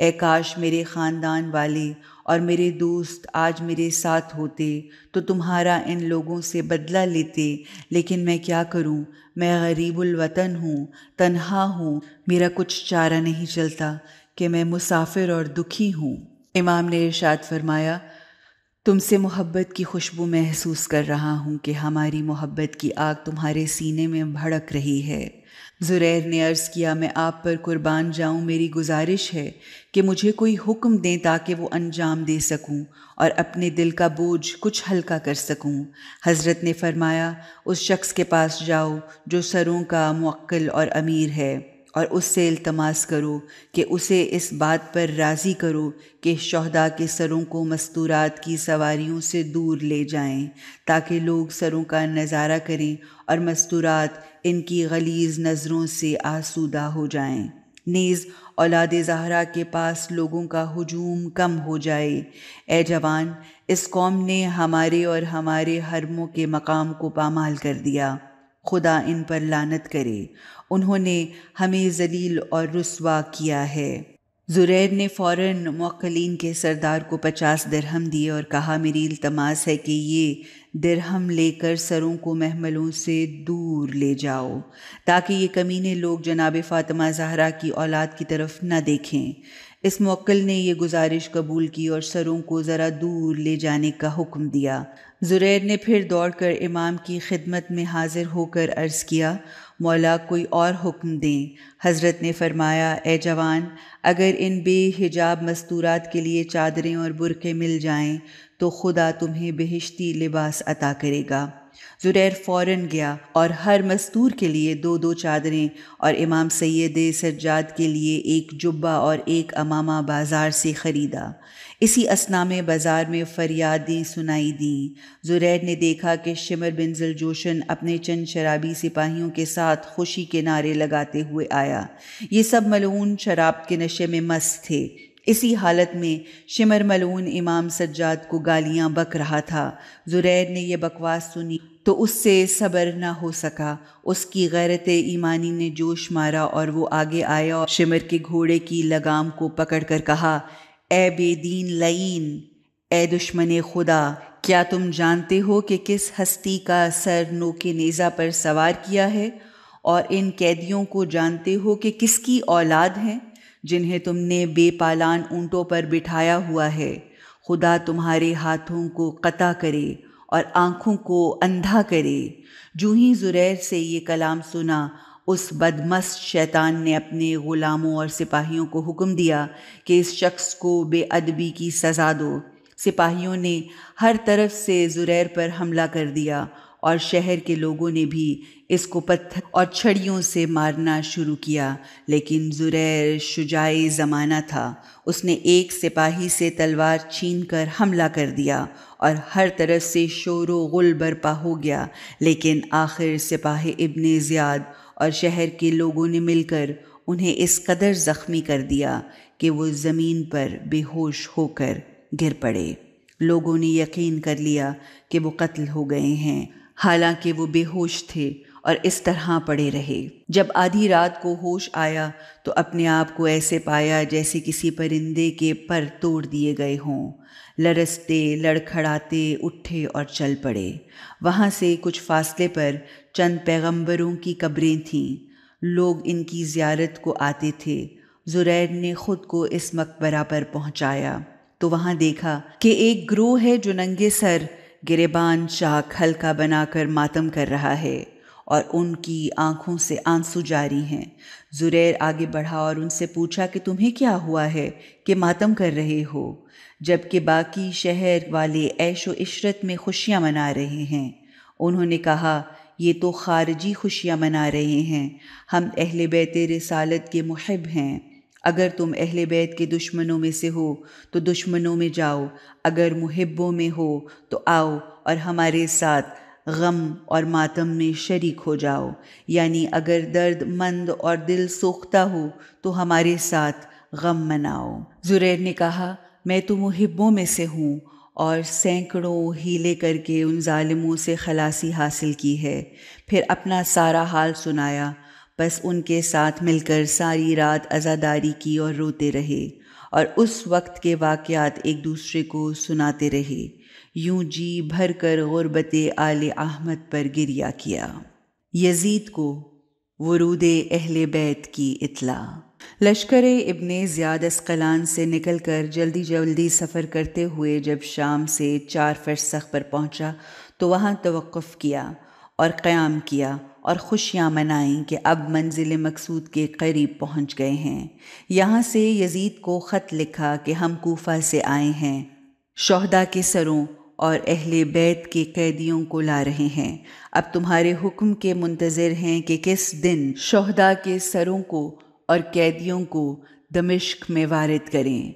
ए काश मेरे ख़ानदान वाले और मेरे दोस्त आज मेरे साथ होते तो तुम्हारा इन लोगों से बदला लेते लेकिन मैं क्या करूं मैं गरीबुल वतन हूं तन्हा हूं मेरा कुछ चारा नहीं चलता कि मैं मुसाफिर और दुखी हूं इमाम ने इरशाद फरमाया तुमसे मोहब्बत की खुशबू महसूस कर रहा हूँ कि हमारी मोहब्बत की आग तुम्हारे सीने में भड़क रही है जुरैर ने अर्ज़ किया मैं आप पर कुर्बान जाऊं मेरी गुजारिश है कि मुझे कोई हुक्म दें ताकि वो अंजाम दे सकूं और अपने दिल का बोझ कुछ हल्का कर सकूं हज़रत ने फरमाया उस शख्स के पास जाओ जो सरों का मुक्ल और अमीर है और उससे इल्तमास करो कि उसे इस बात पर राज़ी करो कि शहदा के सरों को मस्तूरात की सवारियों से दूर ले जाएं ताकि लोग सरों का नज़ारा करें और मस्तूरात इनकी गलीज नज़रों से आसूदा हो जाएं। नेज़ औलाद जहरा के पास लोगों का हजूम कम हो जाए ए जवान इस कौम ने हमारे और हमारे हरमों के मकाम को पामाल कर दिया खुदा इन पर लानत करे उन्होंने हमें जलील और रसवा किया है जुरैर ने फ़ौर मोकलिन के सरदार को पचास दरहम दिए और कहा मेरी इल्तमास है कि ये दरहम लेकर सरों को महमलों से दूर ले जाओ ताकि ये कमीने लोग जनाब फ़ातिमा जहरा की औलाद की तरफ न देखें इस मोकल ने यह गुजारिश कबूल की और सरों को ज़रा दूर ले जाने का हुक्म दिया जुरैर ने फिर दौड़कर इमाम की खिदमत में हाजिर होकर अर्ज़ किया मौला कोई और हुक्म दें हज़रत ने फरमाया ए जवान अगर इन बेहिजाब मस्तूरात के लिए चादरें और बुरके मिल जाएं तो खुदा तुम्हें बेहिश्ती लिबास अता करेगा जुरैर फ़ौरन गया और हर मस्तूर के लिए दो दो चादरें और इमाम सैद सज्जाद के लिए एक जुब्बा और एक अमामा बाज़ार से ख़रीदा इसी असना में बाज़ार में फरियादें सुनाई दीं जुरैद ने देखा कि शिमर बिन जुलजोशन अपने चंद शराबी सिपाहियों के साथ खुशी के नारे लगाते हुए आया ये सब मलून शराब के नशे में मस्त थे इसी हालत में शिमर मलून इमाम सज्जाद को गालियां बक रहा था जुरैद ने यह बकवास सुनी तो उससे सब्र ना हो सका उसकी गैरत ईमानी ने जोश मारा और वो आगे आया और शिमर के घोड़े की लगाम को पकड़ कर कहा ए बेदीन लईन ए दुश्मन खुदा क्या तुम जानते हो कि किस हस्ती का सर नो के नेज़ा पर सवार किया है और इन कैदियों को जानते हो कि किसकी औलाद हैं जिन्हें तुमने बेपालान ऊँटों पर बिठाया हुआ है खुदा तुम्हारे हाथों को कता करे और आँखों को अंधा करे जूही जुरैर से ये कलाम सुना उस बदमस्त शैतान ने अपने ग़ुलामों और सिपाहियों को हुक्म दिया कि इस शख्स को बेअदबी की सज़ा दो सिपाहियों ने हर तरफ से जुरैर पर हमला कर दिया और शहर के लोगों ने भी इसको पत्थर और छड़ियों से मारना शुरू किया लेकिन जुरैर शुजाए ज़माना था उसने एक सिपाही से तलवार छीन कर हमला कर दिया और हर तरफ से शोर गुल बरपा हो गया लेकिन आखिर सिपाही इब्ने ज़ियाद और शहर के लोगों ने मिलकर उन्हें इस कदर ज़ख्मी कर दिया कि वो ज़मीन पर बेहोश होकर गिर पड़े लोगों ने यकीन कर लिया कि वो कत्ल हो गए हैं हालांकि वो बेहोश थे और इस तरह पड़े रहे जब आधी रात को होश आया तो अपने आप को ऐसे पाया जैसे किसी परिंदे के पर तोड़ दिए गए हों लरसते लड़खड़ाते उठे और चल पड़े वहाँ से कुछ फासले पर चंद पैगंबरों की कब्रें थीं लोग इनकी ज़्यारत को आते थे जुरैर ने खुद को इस मकबरा पर पहुँचाया तो वहाँ देखा कि एक ग्रोह है जो नंगे सर गिरेबान चाक हल्का बनाकर मातम कर रहा है और उनकी आंखों से आंसू जारी हैं जुरैर आगे बढ़ा और उनसे पूछा कि तुम्हें क्या हुआ है कि मातम कर रहे हो जबकि बाकी शहर वाले ऐशो इशरत में खुशियाँ मना रहे हैं उन्होंने कहा ये तो खारजी खुशियाँ मना रहे हैं हम अहल बैत रसालत के महब हैं अगर तुम अहल बैत के दुश्मनों में से हो तो दुश्मनों में जाओ अगर मुहबों में हो तो आओ और हमारे साथ गम और मातम में शरीक हो जाओ यानी अगर दर्द मंद और दिल सोखता हो तो हमारे साथ गम मनाओ जुरैर ने कहा मैं तो मुहिबों में से हूँ और सैकड़ों हीले करके उन ालिमों से खलासी हासिल की है फिर अपना सारा हाल सुनाया बस उनके साथ मिलकर सारी रात अज़ादारी की और रोते रहे और उस वक्त के वाक़ एक दूसरे को सुनाते रहे यूं जी भर कर गुरबत आल अहमद पर गिरिया किया यजीद को वरूद अहल बैत की इतला लश्कर इबन ज़ियाद अस्कलान से निकलकर जल्दी जल्दी सफ़र करते हुए जब शाम से चार फरसख पर पहुंचा तो वहाँ तवक़ किया और क़्याम किया और खुशियाँ मनाईं कि अब मंजिल मकसूद के करीब पहुँच गए हैं यहाँ से यजीद को ख़त लिखा कि हम कोफा से आए हैं शहदा के सरों और अहले बैत के कैदियों को ला रहे हैं अब तुम्हारे हुक्म के मुंतज़र हैं कि किस दिन शहदा के सरों को और कैदियों को दमिश्क में वारद करें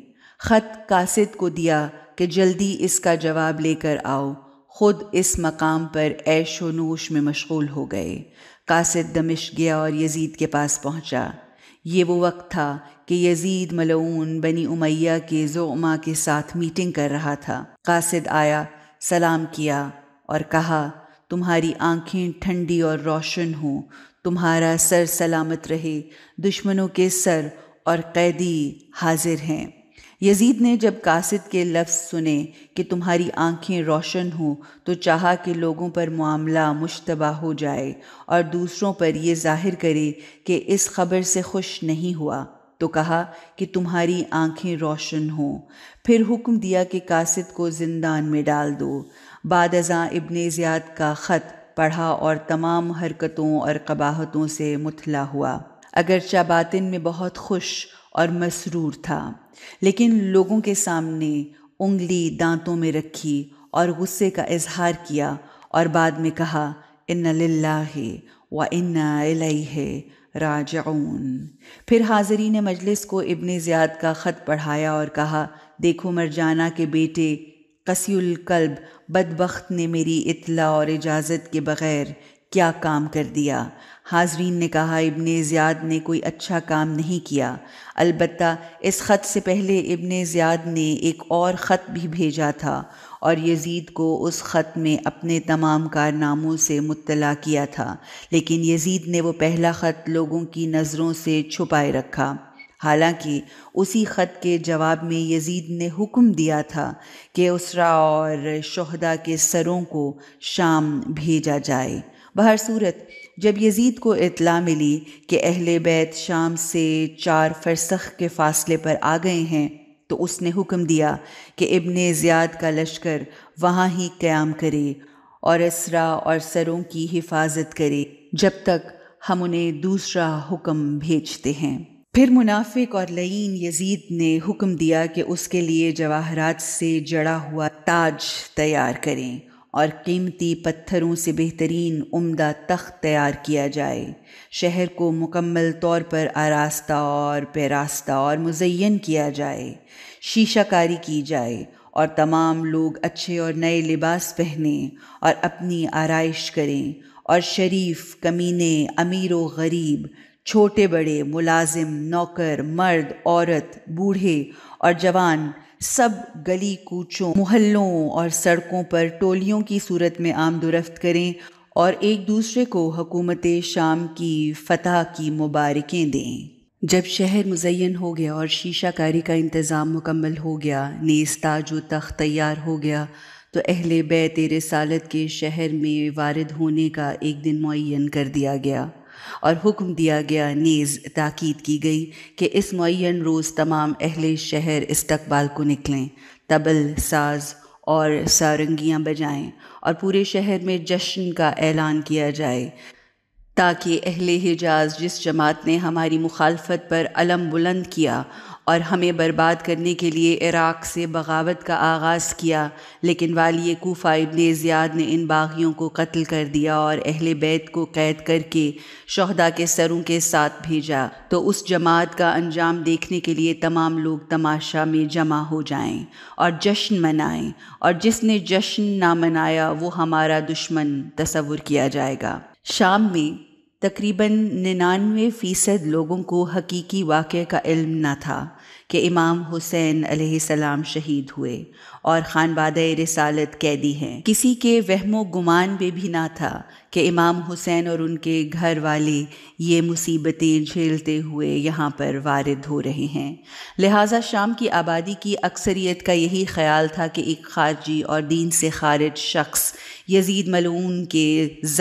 ख़त कासिद को दिया कि जल्दी इसका जवाब लेकर आओ खुद इस मकाम पर ऐश नोश में मशगूल हो गए कासिद दमिश गया और यजीद के पास पहुंचा ये वो वक्त था कि यजीद मलऊन बनी उमैया के जोमा के साथ मीटिंग कर रहा था कासिद आया सलाम किया और कहा तुम्हारी आंखें ठंडी और रोशन हों तुम्हारा सर सलामत रहे दुश्मनों के सर और कैदी हाजिर हैं यजीद ने जब कासिद के लफ्ज़ सुने कि तुम्हारी आंखें रोशन हों तो चाहा कि लोगों पर मामला मुशतबा हो जाए और दूसरों पर यह जाहिर करे कि इस खबर से खुश नहीं हुआ तो कहा कि तुम्हारी आंखें रोशन हों फिर हुक्म दिया कि कासिद को जिंदान में डाल दो बाद इबन ज़ियाद का ख़त पढ़ा और तमाम हरकतों और कबाहतों से मुतला हुआ अगरचा बातिन में बहुत खुश और मसरूर था लेकिन लोगों के सामने उंगली दांतों में रखी और गुस्से का इजहार किया और बाद में कहा इन्ना लिल्ला है व इन्ना है राजाउन फिर हाजरी ने मजलिस को इब्ने ज़ियाद का ख़त पढ़ाया और कहा देखो मरजाना के बेटे कसील कल्ब बदबख्त ने मेरी इतला और इजाज़त के बग़ैर क्या काम कर दिया हाजरीन ने कहा इब्ने ज़ियाद ने कोई अच्छा काम नहीं किया अलबत् इस ख़त से पहले इब्ने ज़ियाद ने एक और ख़त भी भेजा था और यजीद को उस ख़त में अपने तमाम कारनामों से मुतला किया था लेकिन यजीद ने वो पहला ख़त लोगों की नज़रों से छुपाए रखा हालांकि उसी ख़त के जवाब में यजीद ने हुक्म दिया था कि उसरा और शहदा के सरों को शाम भेजा जाए बहर सूरत जब यजीद को इतला मिली कि अहले बैत शाम से चार फरसख के फासले पर आ गए हैं तो उसने हुक्म दिया कि इबन ज़ियाद का लश्कर वहाँ ही क़्याम करे और इसरा और सरों की हिफाजत करे जब तक हम उन्हें दूसरा हुक्म भेजते हैं फिर मुनाफिक और लईन यजीद ने हुक्म दिया कि उसके लिए जवाहरात से जड़ा हुआ ताज तैयार करें और कीमती पत्थरों से बेहतरीन उम्दा तख्त तैयार किया जाए शहर को मुकम्मल तौर पर आरास्ता और पेरास्ता और मुजयन किया जाए शीशाकारी की जाए और तमाम लोग अच्छे और नए लिबास पहने और अपनी आरइश करें और शरीफ कमीने अमीर व गरीब छोटे बड़े मुलाजिम नौकर मर्द औरत बूढ़े और जवान सब गली कूचों मोहल्लों और सड़कों पर टोलियों की सूरत में आमदोरफ्त करें और एक दूसरे को हकूमत शाम की फतह की मुबारकें दें जब शहर मुजैन हो गया और शीशाकारी का इंतज़ाम मुकम्मल हो गया नेस ताज तख्त तैयार हो गया तो अहले बैत रसालत के शहर में वारद होने का एक दिन मुन कर दिया गया और हुक्म दिया गया नेज़ ताकीद की गई कि इस मुन रोज़ तमाम अहल शहर इस्तबाल को निकलें तबल साज और सारंगियाँ बजाएं और पूरे शहर में जश्न का ऐलान किया जाए ताकि अहल हिजाज जिस जमात ने हमारी मुखालफत पर अलम बुलंद किया और हमें बर्बाद करने के लिए इराक से बगावत का आगाज़ किया लेकिन वाली कोफ़ा इबन ज़ियाद ने इन बागियों को कत्ल कर दिया और अहल बैत को कैद करके शहदा के सरों के साथ भेजा तो उस जमात का अंजाम देखने के लिए तमाम लोग तमाशा में जमा हो जाएं और जश्न मनाएं और जिसने जश्न ना मनाया वो हमारा दुश्मन तस्वुर किया जाएगा शाम में तकरीबन निन्यानवे फ़ीसद लोगों को हकीकी वाक़ का इल्म न था कि इमाम हुसैन सलाम शहीद हुए और खानबाद रिसालत कैदी हैं किसी के वहमो गुमान में भी ना था कि इमाम हुसैन और उनके घर वाले ये मुसीबतें झेलते हुए यहाँ पर वारद हो रहे हैं लिहाजा शाम की आबादी की अक्सरियत का यही ख्याल था कि एक खारजी और दीन से खारिज शख्स यजीद मलून के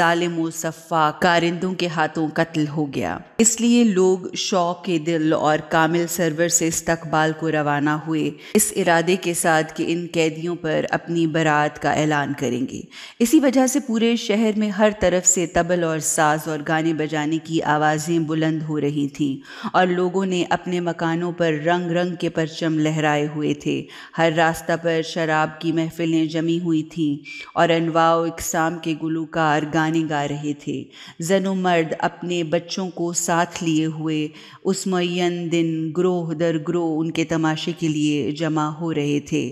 ालिम वफ़ा कारिंदों के हाथों कत्ल हो गया इसलिए लोग शौक के दिल और कामिल सरवर से इस्तकबाल को रवाना हुए इस इरादे के साथ कि इन कैदियों पर अपनी बरात का ऐलान करेंगे इसी वजह से पूरे शहर में हर तरफ से तबल और साज और गाने बजाने की आवाज़ें बुलंद हो रही थीं और लोगों ने अपने मकानों पर रंग रंग के परचम लहराए हुए थे हर रास्ता पर शराब की महफिलें जमी हुई थीं और अनवाओ इकसाम के गुलूकार गाने गा रहे थे जनो मर्द अपने बच्चों को साथ लिए हुए उस मुन दिन ग्रोह दर ग्रोह उनके तमाशे के लिए जमा हो रहे थे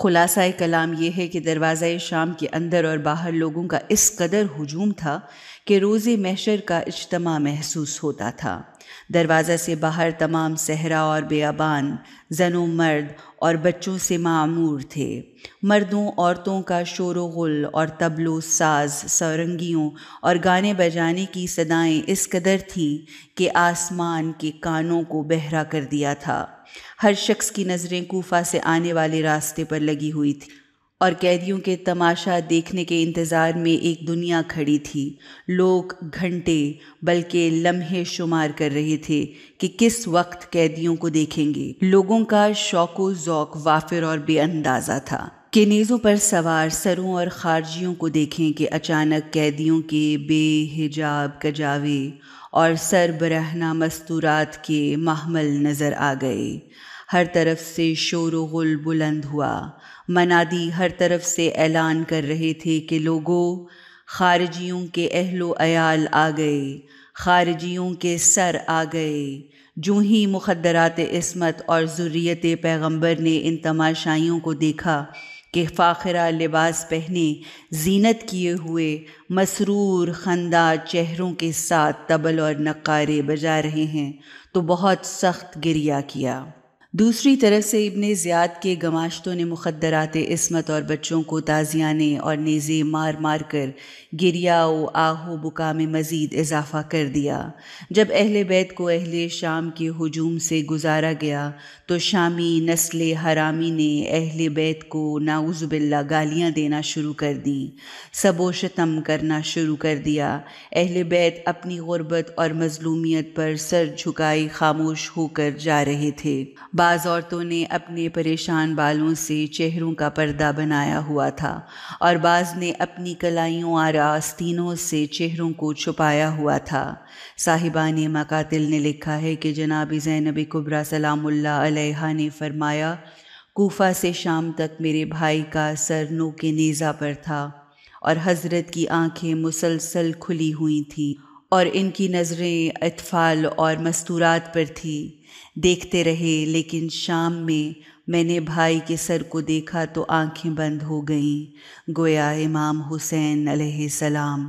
खुलासा कलाम यह है कि दरवाज़ा शाम के अंदर और बाहर लोगों का इस कदर हजूम था कि रोज़ महशर का इज्तम महसूस होता था दरवाज़ा से बाहर तमाम सहरा और बेअबान जनो मर्द और बच्चों से मामूर थे मर्दों औरतों का शोर गुल और तबलो साज सौरंगियों और गाने बजाने की सदाएं इस कदर थीं कि आसमान के कानों को बहरा कर दिया था हर शख्स की नज़रें कोफा से आने वाले रास्ते पर लगी हुई थी और कैदियों के तमाशा देखने के इंतज़ार में एक दुनिया खड़ी थी लोग घंटे बल्कि लम्हे शुमार कर रहे थे कि किस वक्त कैदियों को देखेंगे लोगों का शौक ज़ौक वाफिर और बेअंदाजा था केनेज़ों पर सवार सरों और खारजियों को देखें कि अचानक कैदियों के बेहिजाब कजावे और सरबरहना मस्तूरात के महमल नज़र आ गए हर तरफ से शोर गुल बुलंद हुआ मनादी हर तरफ से ऐलान कर रहे थे कि लोगों खारजियों के अहलो अयाल आ गए खारजियों के सर आ गए जूँ ही मुखदरात इसमत और ज़ुर्रियत पैगंबर ने इन तमाशाइयों को देखा के फ़ाखरा लिबास पहने जीनत किए हुए मसरूर खंदा चेहरों के साथ तबल और नकारे बजा रहे हैं तो बहुत सख्त गिरिया किया दूसरी तरफ से इबन ज़ियाद के गमाश्तों ने मुखदरात इसमत और बच्चों को ताज़ियाने और नेज़े मार मार कर गिरियाओ आहो बुका में मज़ीद इजाफ़ा कर दिया जब अहल बैत को अहले शाम के हजूम से गुजारा गया तो शामी नस्ल हरामी ने अहल बैत को नाउज़बिल्ला गालियाँ देना शुरू कर दी सबोशतम करना शुरू कर दिया अहल बैत अपनी गुर्बत और मजलूमियत पर सर झुकाए खामोश होकर जा रहे थे बाज़ औरतों ने अपने परेशान बालों से चेहरों का पर्दा बनाया हुआ था और बाज़ ने अपनी कलाइयों और आस्तीनों से चेहरों को छुपाया हुआ था साहिबान मकातिल ने लिखा है कि जनाब जैनब कुबरा सलामुल्ला अलैहा ने फरमाया कोफा से शाम तक मेरे भाई का सर नो के नेज़ा पर था और हज़रत की आंखें मुसलसल खुली हुई थीं और इनकी नज़रें अतफाल और मस्तूरात पर थी देखते रहे लेकिन शाम में मैंने भाई के सर को देखा तो आंखें बंद हो गईं गोया इमाम हुसैन सलाम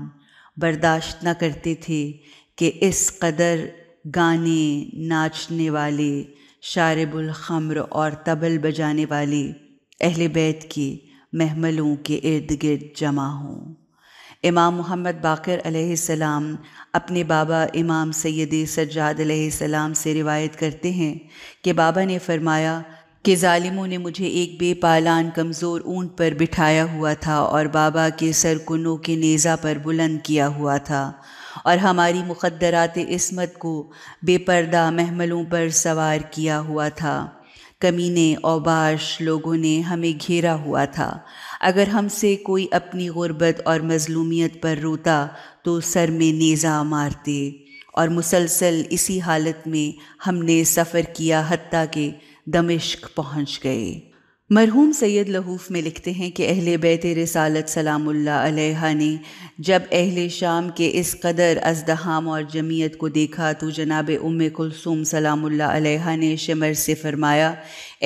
बर्दाश्त न करते थे कि इस कदर गाने नाचने वाले शारबुल ख़म्र और तबल बजाने वाले अहल बैत के महमलों के इर्द गिर्द जमा हों इमाम मोहम्मद बाकर सलाम अपने बाबा इमाम सैद सज्जाद सलाम से रिवायत करते हैं कि बाबा ने फरमाया कि ालिमों ने मुझे एक बेपालान कमज़ोर ऊंट पर बिठाया हुआ था और बाबा के सरकुनों के नेज़ा पर बुलंद किया हुआ था और हमारी मुखदरात इसमत को बेपर्दा महमलों पर सवार किया हुआ था कमीने औबाश लोगों ने हमें घेरा हुआ था अगर हमसे कोई अपनी गुर्बत और मजलूमियत पर रोता तो सर में नेज़ा मारते और मुसलसल इसी हालत में हमने सफ़र किया हती के दमिश्क पहुंच गए मरहूम सैयद लहूफ़ में लिखते हैं कि अहल बैत रसालत सलामुल्ला ने जब अहल शाम के इस कदर अजदहाम और जमीयत को देखा तो जनाब उम कुलसूम सलामुल्ला ने शिमर से फरमाया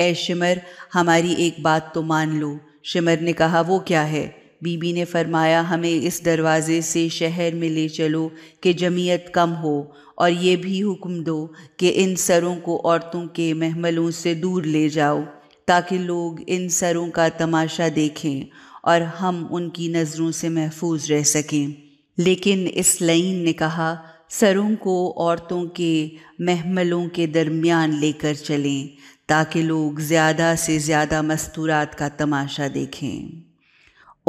ए शिमर हमारी एक बात तो मान लो शिमर ने कहा वो क्या है बीबी ने फरमाया हमें इस दरवाज़े से शहर में ले चलो कि जमीयत कम हो और ये भी हुक्म दो कि इन सरों को औरतों के महमलों से दूर ले जाओ ताकि लोग इन सरों का तमाशा देखें और हम उनकी नज़रों से महफूज रह सकें लेकिन इस लाइन ने कहा सरों को औरतों के महमलों के दरमियान लेकर चलें ताकि लोग ज़्यादा से ज़्यादा मस्तूरात का तमाशा देखें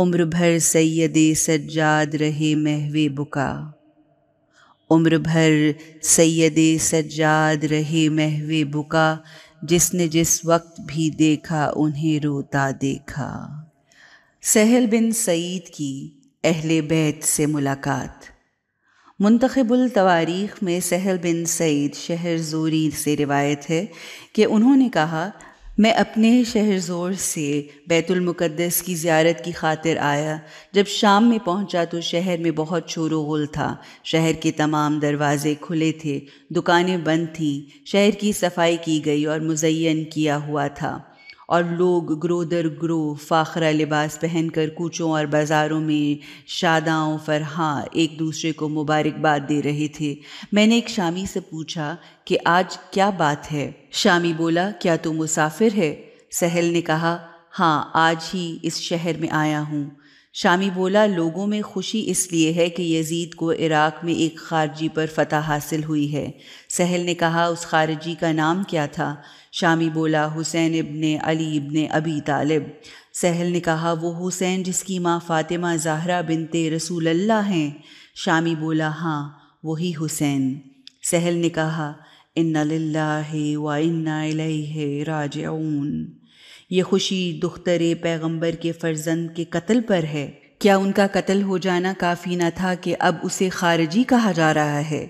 उम्र भर सैद सज्जाद रहे महवे बुका उम्र भर सैद सज्जाद रहे महवे बुका जिसने जिस वक्त भी देखा उन्हें रोता देखा सहल बिन सईद की अहले बैत से मुलाकात मुंतबुल तवारीख में सहल बिन सईद शहर जोरी से रिवायत है कि उन्होंने कहा मैं अपने शहर जोर से बैतुलमुक़दस की ज़्यारत की खातिर आया जब शाम में पहुंचा तो शहर में बहुत शोर गुल था शहर के तमाम दरवाज़े खुले थे दुकानें बंद थीं शहर की सफाई की गई और मुजैन किया हुआ था और लोग ग्रो दर ग्रो फाखरा लिबास पहनकर कूचों और बाज़ारों में शादाओं फरहा एक दूसरे को मुबारकबाद दे रहे थे मैंने एक शामी से पूछा कि आज क्या बात है शामी बोला क्या तू मुसाफिर है सहल ने कहा हाँ आज ही इस शहर में आया हूँ शामी बोला लोगों में खुशी इसलिए है कि यजीद को इराक में एक खारजी पर फतह हासिल हुई है सहल ने कहा उस खारजी का नाम क्या था शामी बोला हुसैन इब्ने अली इब्ने अबी तालिब सहल ने कहा वो हुसैन जिसकी माँ फ़ातिमा ज़ाहरा बिनते रसूल अल्लाह हैं शामी बोला हाँ वही हुसैन सहल ने कहा इन्ना लिल्लाहि व इन्ना इलैहि राजिऊन ये खुशी दुख्तर पैगंबर के फ़र्जंद के कत्ल पर है क्या उनका कत्ल हो जाना काफ़ी न था कि अब उसे खारजी कहा जा रहा है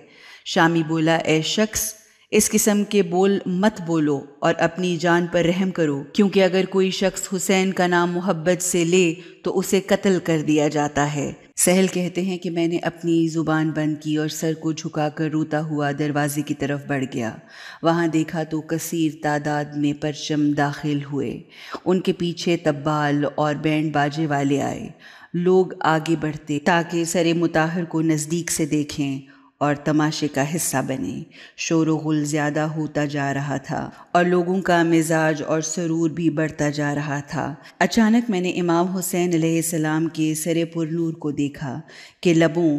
शामी बोला ए शख्स इस किस्म के बोल मत बोलो और अपनी जान पर रहम करो क्योंकि अगर कोई शख्स हुसैन का नाम मोहब्बत से ले तो उसे कत्ल कर दिया जाता है सहल कहते हैं कि मैंने अपनी ज़ुबान बंद की और सर को झुकाकर रोता हुआ दरवाजे की तरफ बढ़ गया वहाँ देखा तो कसीर तादाद में परचम दाखिल हुए उनके पीछे तब्बाल और बैंड बाजे वाले आए लोग आगे बढ़ते ताकि सरे मुताहर को नज़दीक से देखें और तमाशे का हिस्सा बने शोर गुल ज़्यादा होता जा रहा था और लोगों का मिजाज और सरूर भी बढ़ता जा रहा था अचानक मैंने इमाम हुसैन सलाम के सरे पुर नूर को देखा कि लबों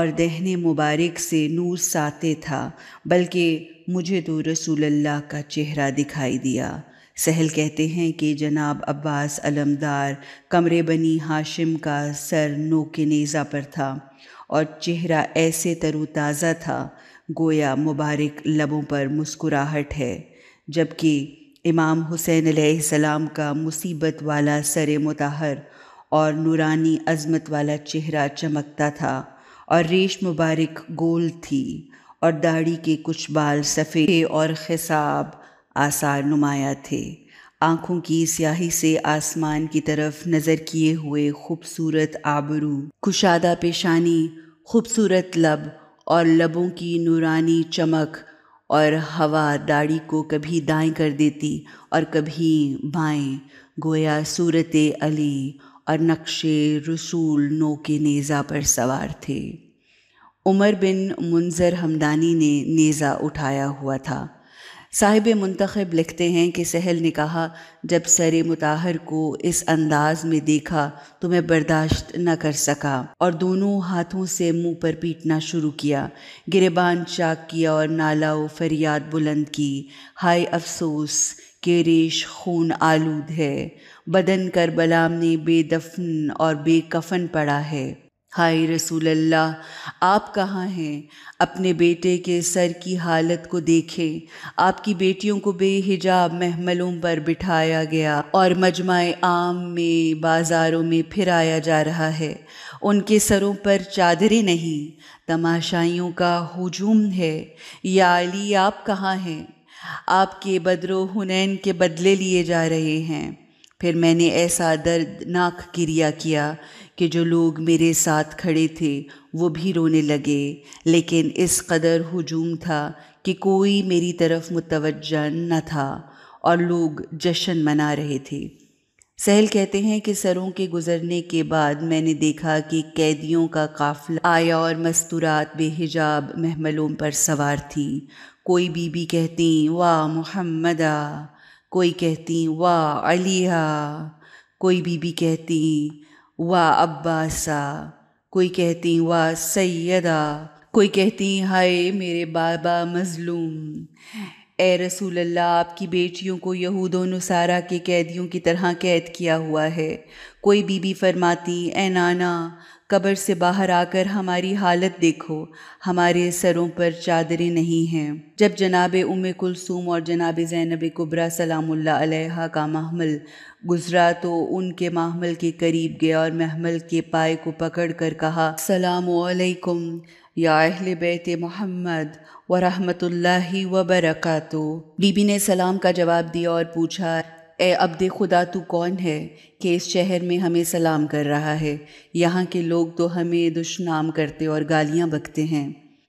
और दहने मुबारक से नूर साते था बल्कि मुझे तो रसूल अल्लाह का चेहरा दिखाई दिया सहल कहते हैं कि जनाब अब्बास अलमदार कमरे बनी हाशिम का सर नो के नेज़ा पर था और चेहरा ऐसे तरोताज़ा था गोया मुबारक लबों पर मुस्कुराहट है जबकि इमाम हुसैन सलाम का मुसीबत वाला सर मतहर और नूरानी अजमत वाला चेहरा चमकता था और रेश मुबारक गोल थी और दाढ़ी के कुछ बाल सफ़ेद और खिसाब आसार नुमाया थे आंखों की स्याही से आसमान की तरफ नजर किए हुए खूबसूरत आबरू कुशादा पेशानी खूबसूरत लब और लबों की नूरानी चमक और हवा दाढ़ी को कभी दाएं कर देती और कभी बाएं गोया सूरत अली और नक्शे रसूल नो के नेज़ा पर सवार थे उमर बिन मुंजर हमदानी ने नेज़ा उठाया हुआ था साहिब मंतखब लिखते हैं कि सहल ने कहा जब सर मुताहर को इस अंदाज में देखा तो मैं बर्दाश्त न कर सका और दोनों हाथों से मुंह पर पीटना शुरू किया गिरबान चाक किया और नाला व फरियाद बुलंद की हाय अफसोस के रेश खून आलूद है बदन कर बलाम ने बेदफन और बेकफन पड़ा है हाय रसूल अल्लाह आप कहाँ हैं अपने बेटे के सर की हालत को देखें आपकी बेटियों को बेहिजाब महमलों पर बिठाया गया और मजमा आम में बाज़ारों में फिराया जा रहा है उनके सरों पर चादरें नहीं तमाशाइयों का हजूम है या अली आप कहाँ हैं आपके बदरो हुनैन के बदले लिए जा रहे हैं फिर मैंने ऐसा दर्दनाक क्रिया किया कि जो लोग मेरे साथ खड़े थे वो भी रोने लगे लेकिन इस कदर हजूम था कि कोई मेरी तरफ मुतवजह न था और लोग जश्न मना रहे थे सहल कहते हैं कि सरों के गुजरने के बाद मैंने देखा कि कैदियों का काफिला आया और मस्तूरात बेहिजाब महमलों पर सवार थी कोई बीबी कहती वाह मोहम्मदा कोई कहती वाह अलिया कोई बीबी कहती वा अब्बासा कोई कहती वा सैदा कोई कहती हाय मेरे बाबा मज़लूम ए रसूल अल्लाह आपकी बेटियों को यहूदों नसारा के कैदियों की तरह कैद किया हुआ है कोई बीबी फरमाती ए नाना कब्र से बाहर आकर हमारी हालत देखो हमारे सरों पर चादरें नहीं हैं जब जनाब उम कुलसूम और जनाब ज़ैनब कुबरा सलामुल्ला का महमल गुजरा तो उनके महमल के करीब गया और महमल के पाए को पकड़ कर कहा सलामकुम या अहल बैत मोहम्मद व रहमतुल्लाहि व बरक़ातु बीबी ने सलाम का जवाब दिया और पूछा ए अब्द खुदा तू कौन है कि इस शहर में हमें सलाम कर रहा है यहाँ के लोग तो हमें दुश्नाम करते और गालियाँ बकते हैं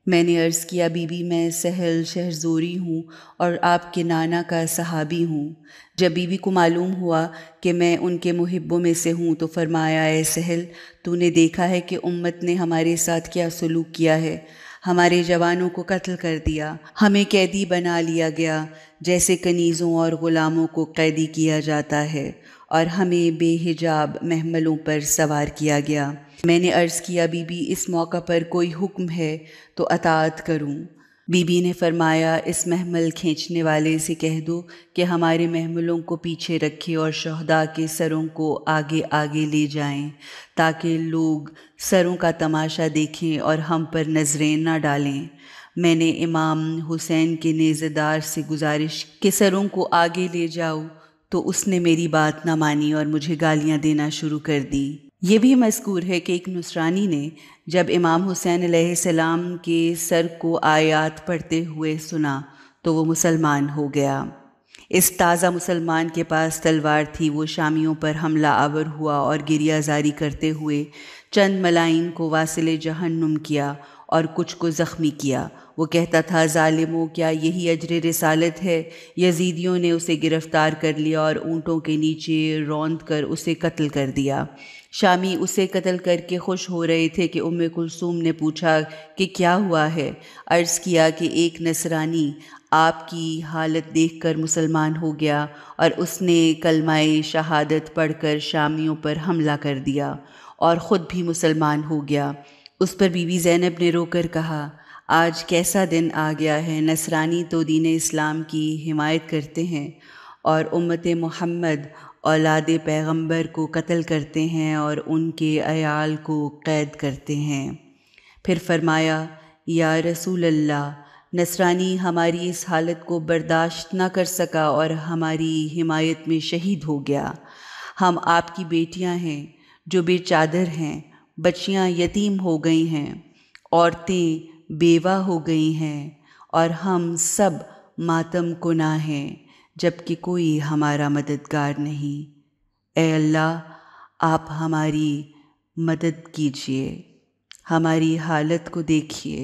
मैंने अर्ज़ किया बीबी मैं सहल शहजोरी हूँ और आपके नाना का सहाबी हूँ जब बीवी को मालूम हुआ कि मैं उनके मुहिब्बों में से हूँ तो फरमाया ए सहल तूने देखा है कि उम्मत ने हमारे साथ क्या सलूक किया है हमारे जवानों को कत्ल कर दिया हमें कैदी बना लिया गया जैसे कनीज़ों और ग़ुलामों को कैदी किया जाता है और हमें बेहिजाब महमलों पर सवार किया गया मैंने अर्ज़ किया बीबी इस मौका पर कोई हुक्म है तो अतात करूँ बीबी ने फरमाया इस महमल खींचने वाले से कह दो कि हमारे महमलों को पीछे रखें और शहदा के सरों को आगे आगे ले जाएं ताकि लोग सरों का तमाशा देखें और हम पर नजरें ना डालें मैंने इमाम हुसैन के नेज़ेदार से गुजारिश के सरों को आगे ले जाओ तो उसने मेरी बात ना मानी और मुझे गालियाँ देना शुरू कर दी ये भी मशहूर है कि एक नुसरानी ने जब इमाम हुसैन सलाम के सर को आयात पढ़ते हुए सुना तो वो मुसलमान हो गया इस ताज़ा मुसलमान के पास तलवार थी वो शामियों पर हमला आवर हुआ और गिरिया जारी करते हुए चंद मलाइन को वासिल जहन्नुम किया और कुछ को ज़ख्मी किया वो कहता था ालिमो क्या यही अजर रसालत है यजीदियों ने उसे गिरफ़्तार कर लिया और ऊँटों के नीचे रौंद कर उसे कत्ल कर दिया शामी उसे कत्ल करके खुश हो रहे थे कि उम्मे कुलसूम ने पूछा कि क्या हुआ है अर्ज़ किया कि एक नसरानी आपकी हालत देखकर मुसलमान हो गया और उसने कलमाए शहादत पढ़कर शामियों पर हमला कर दिया और ख़ुद भी मुसलमान हो गया उस पर बीवी ज़ैनब ने रोकर कहा आज कैसा दिन आ गया है नसरानी तो दीन इस्लाम की हिमायत करते हैं और उम्मत मोहम्मद औलाद पैगंबर को कत्ल करते हैं और उनके अयाल को कैद करते हैं फिर फरमाया या रसूल अल्लाह नसरानी हमारी इस हालत को बर्दाश्त ना कर सका और हमारी हिमायत में शहीद हो गया हम आपकी बेटियां हैं जो बेचादर हैं बच्चियां यतीम हो गई हैं औरतें बेवा हो गई हैं और हम सब मातम कुना हैं जबकि कोई हमारा मददगार नहीं ए अल्लाह आप हमारी मदद कीजिए हमारी हालत को देखिए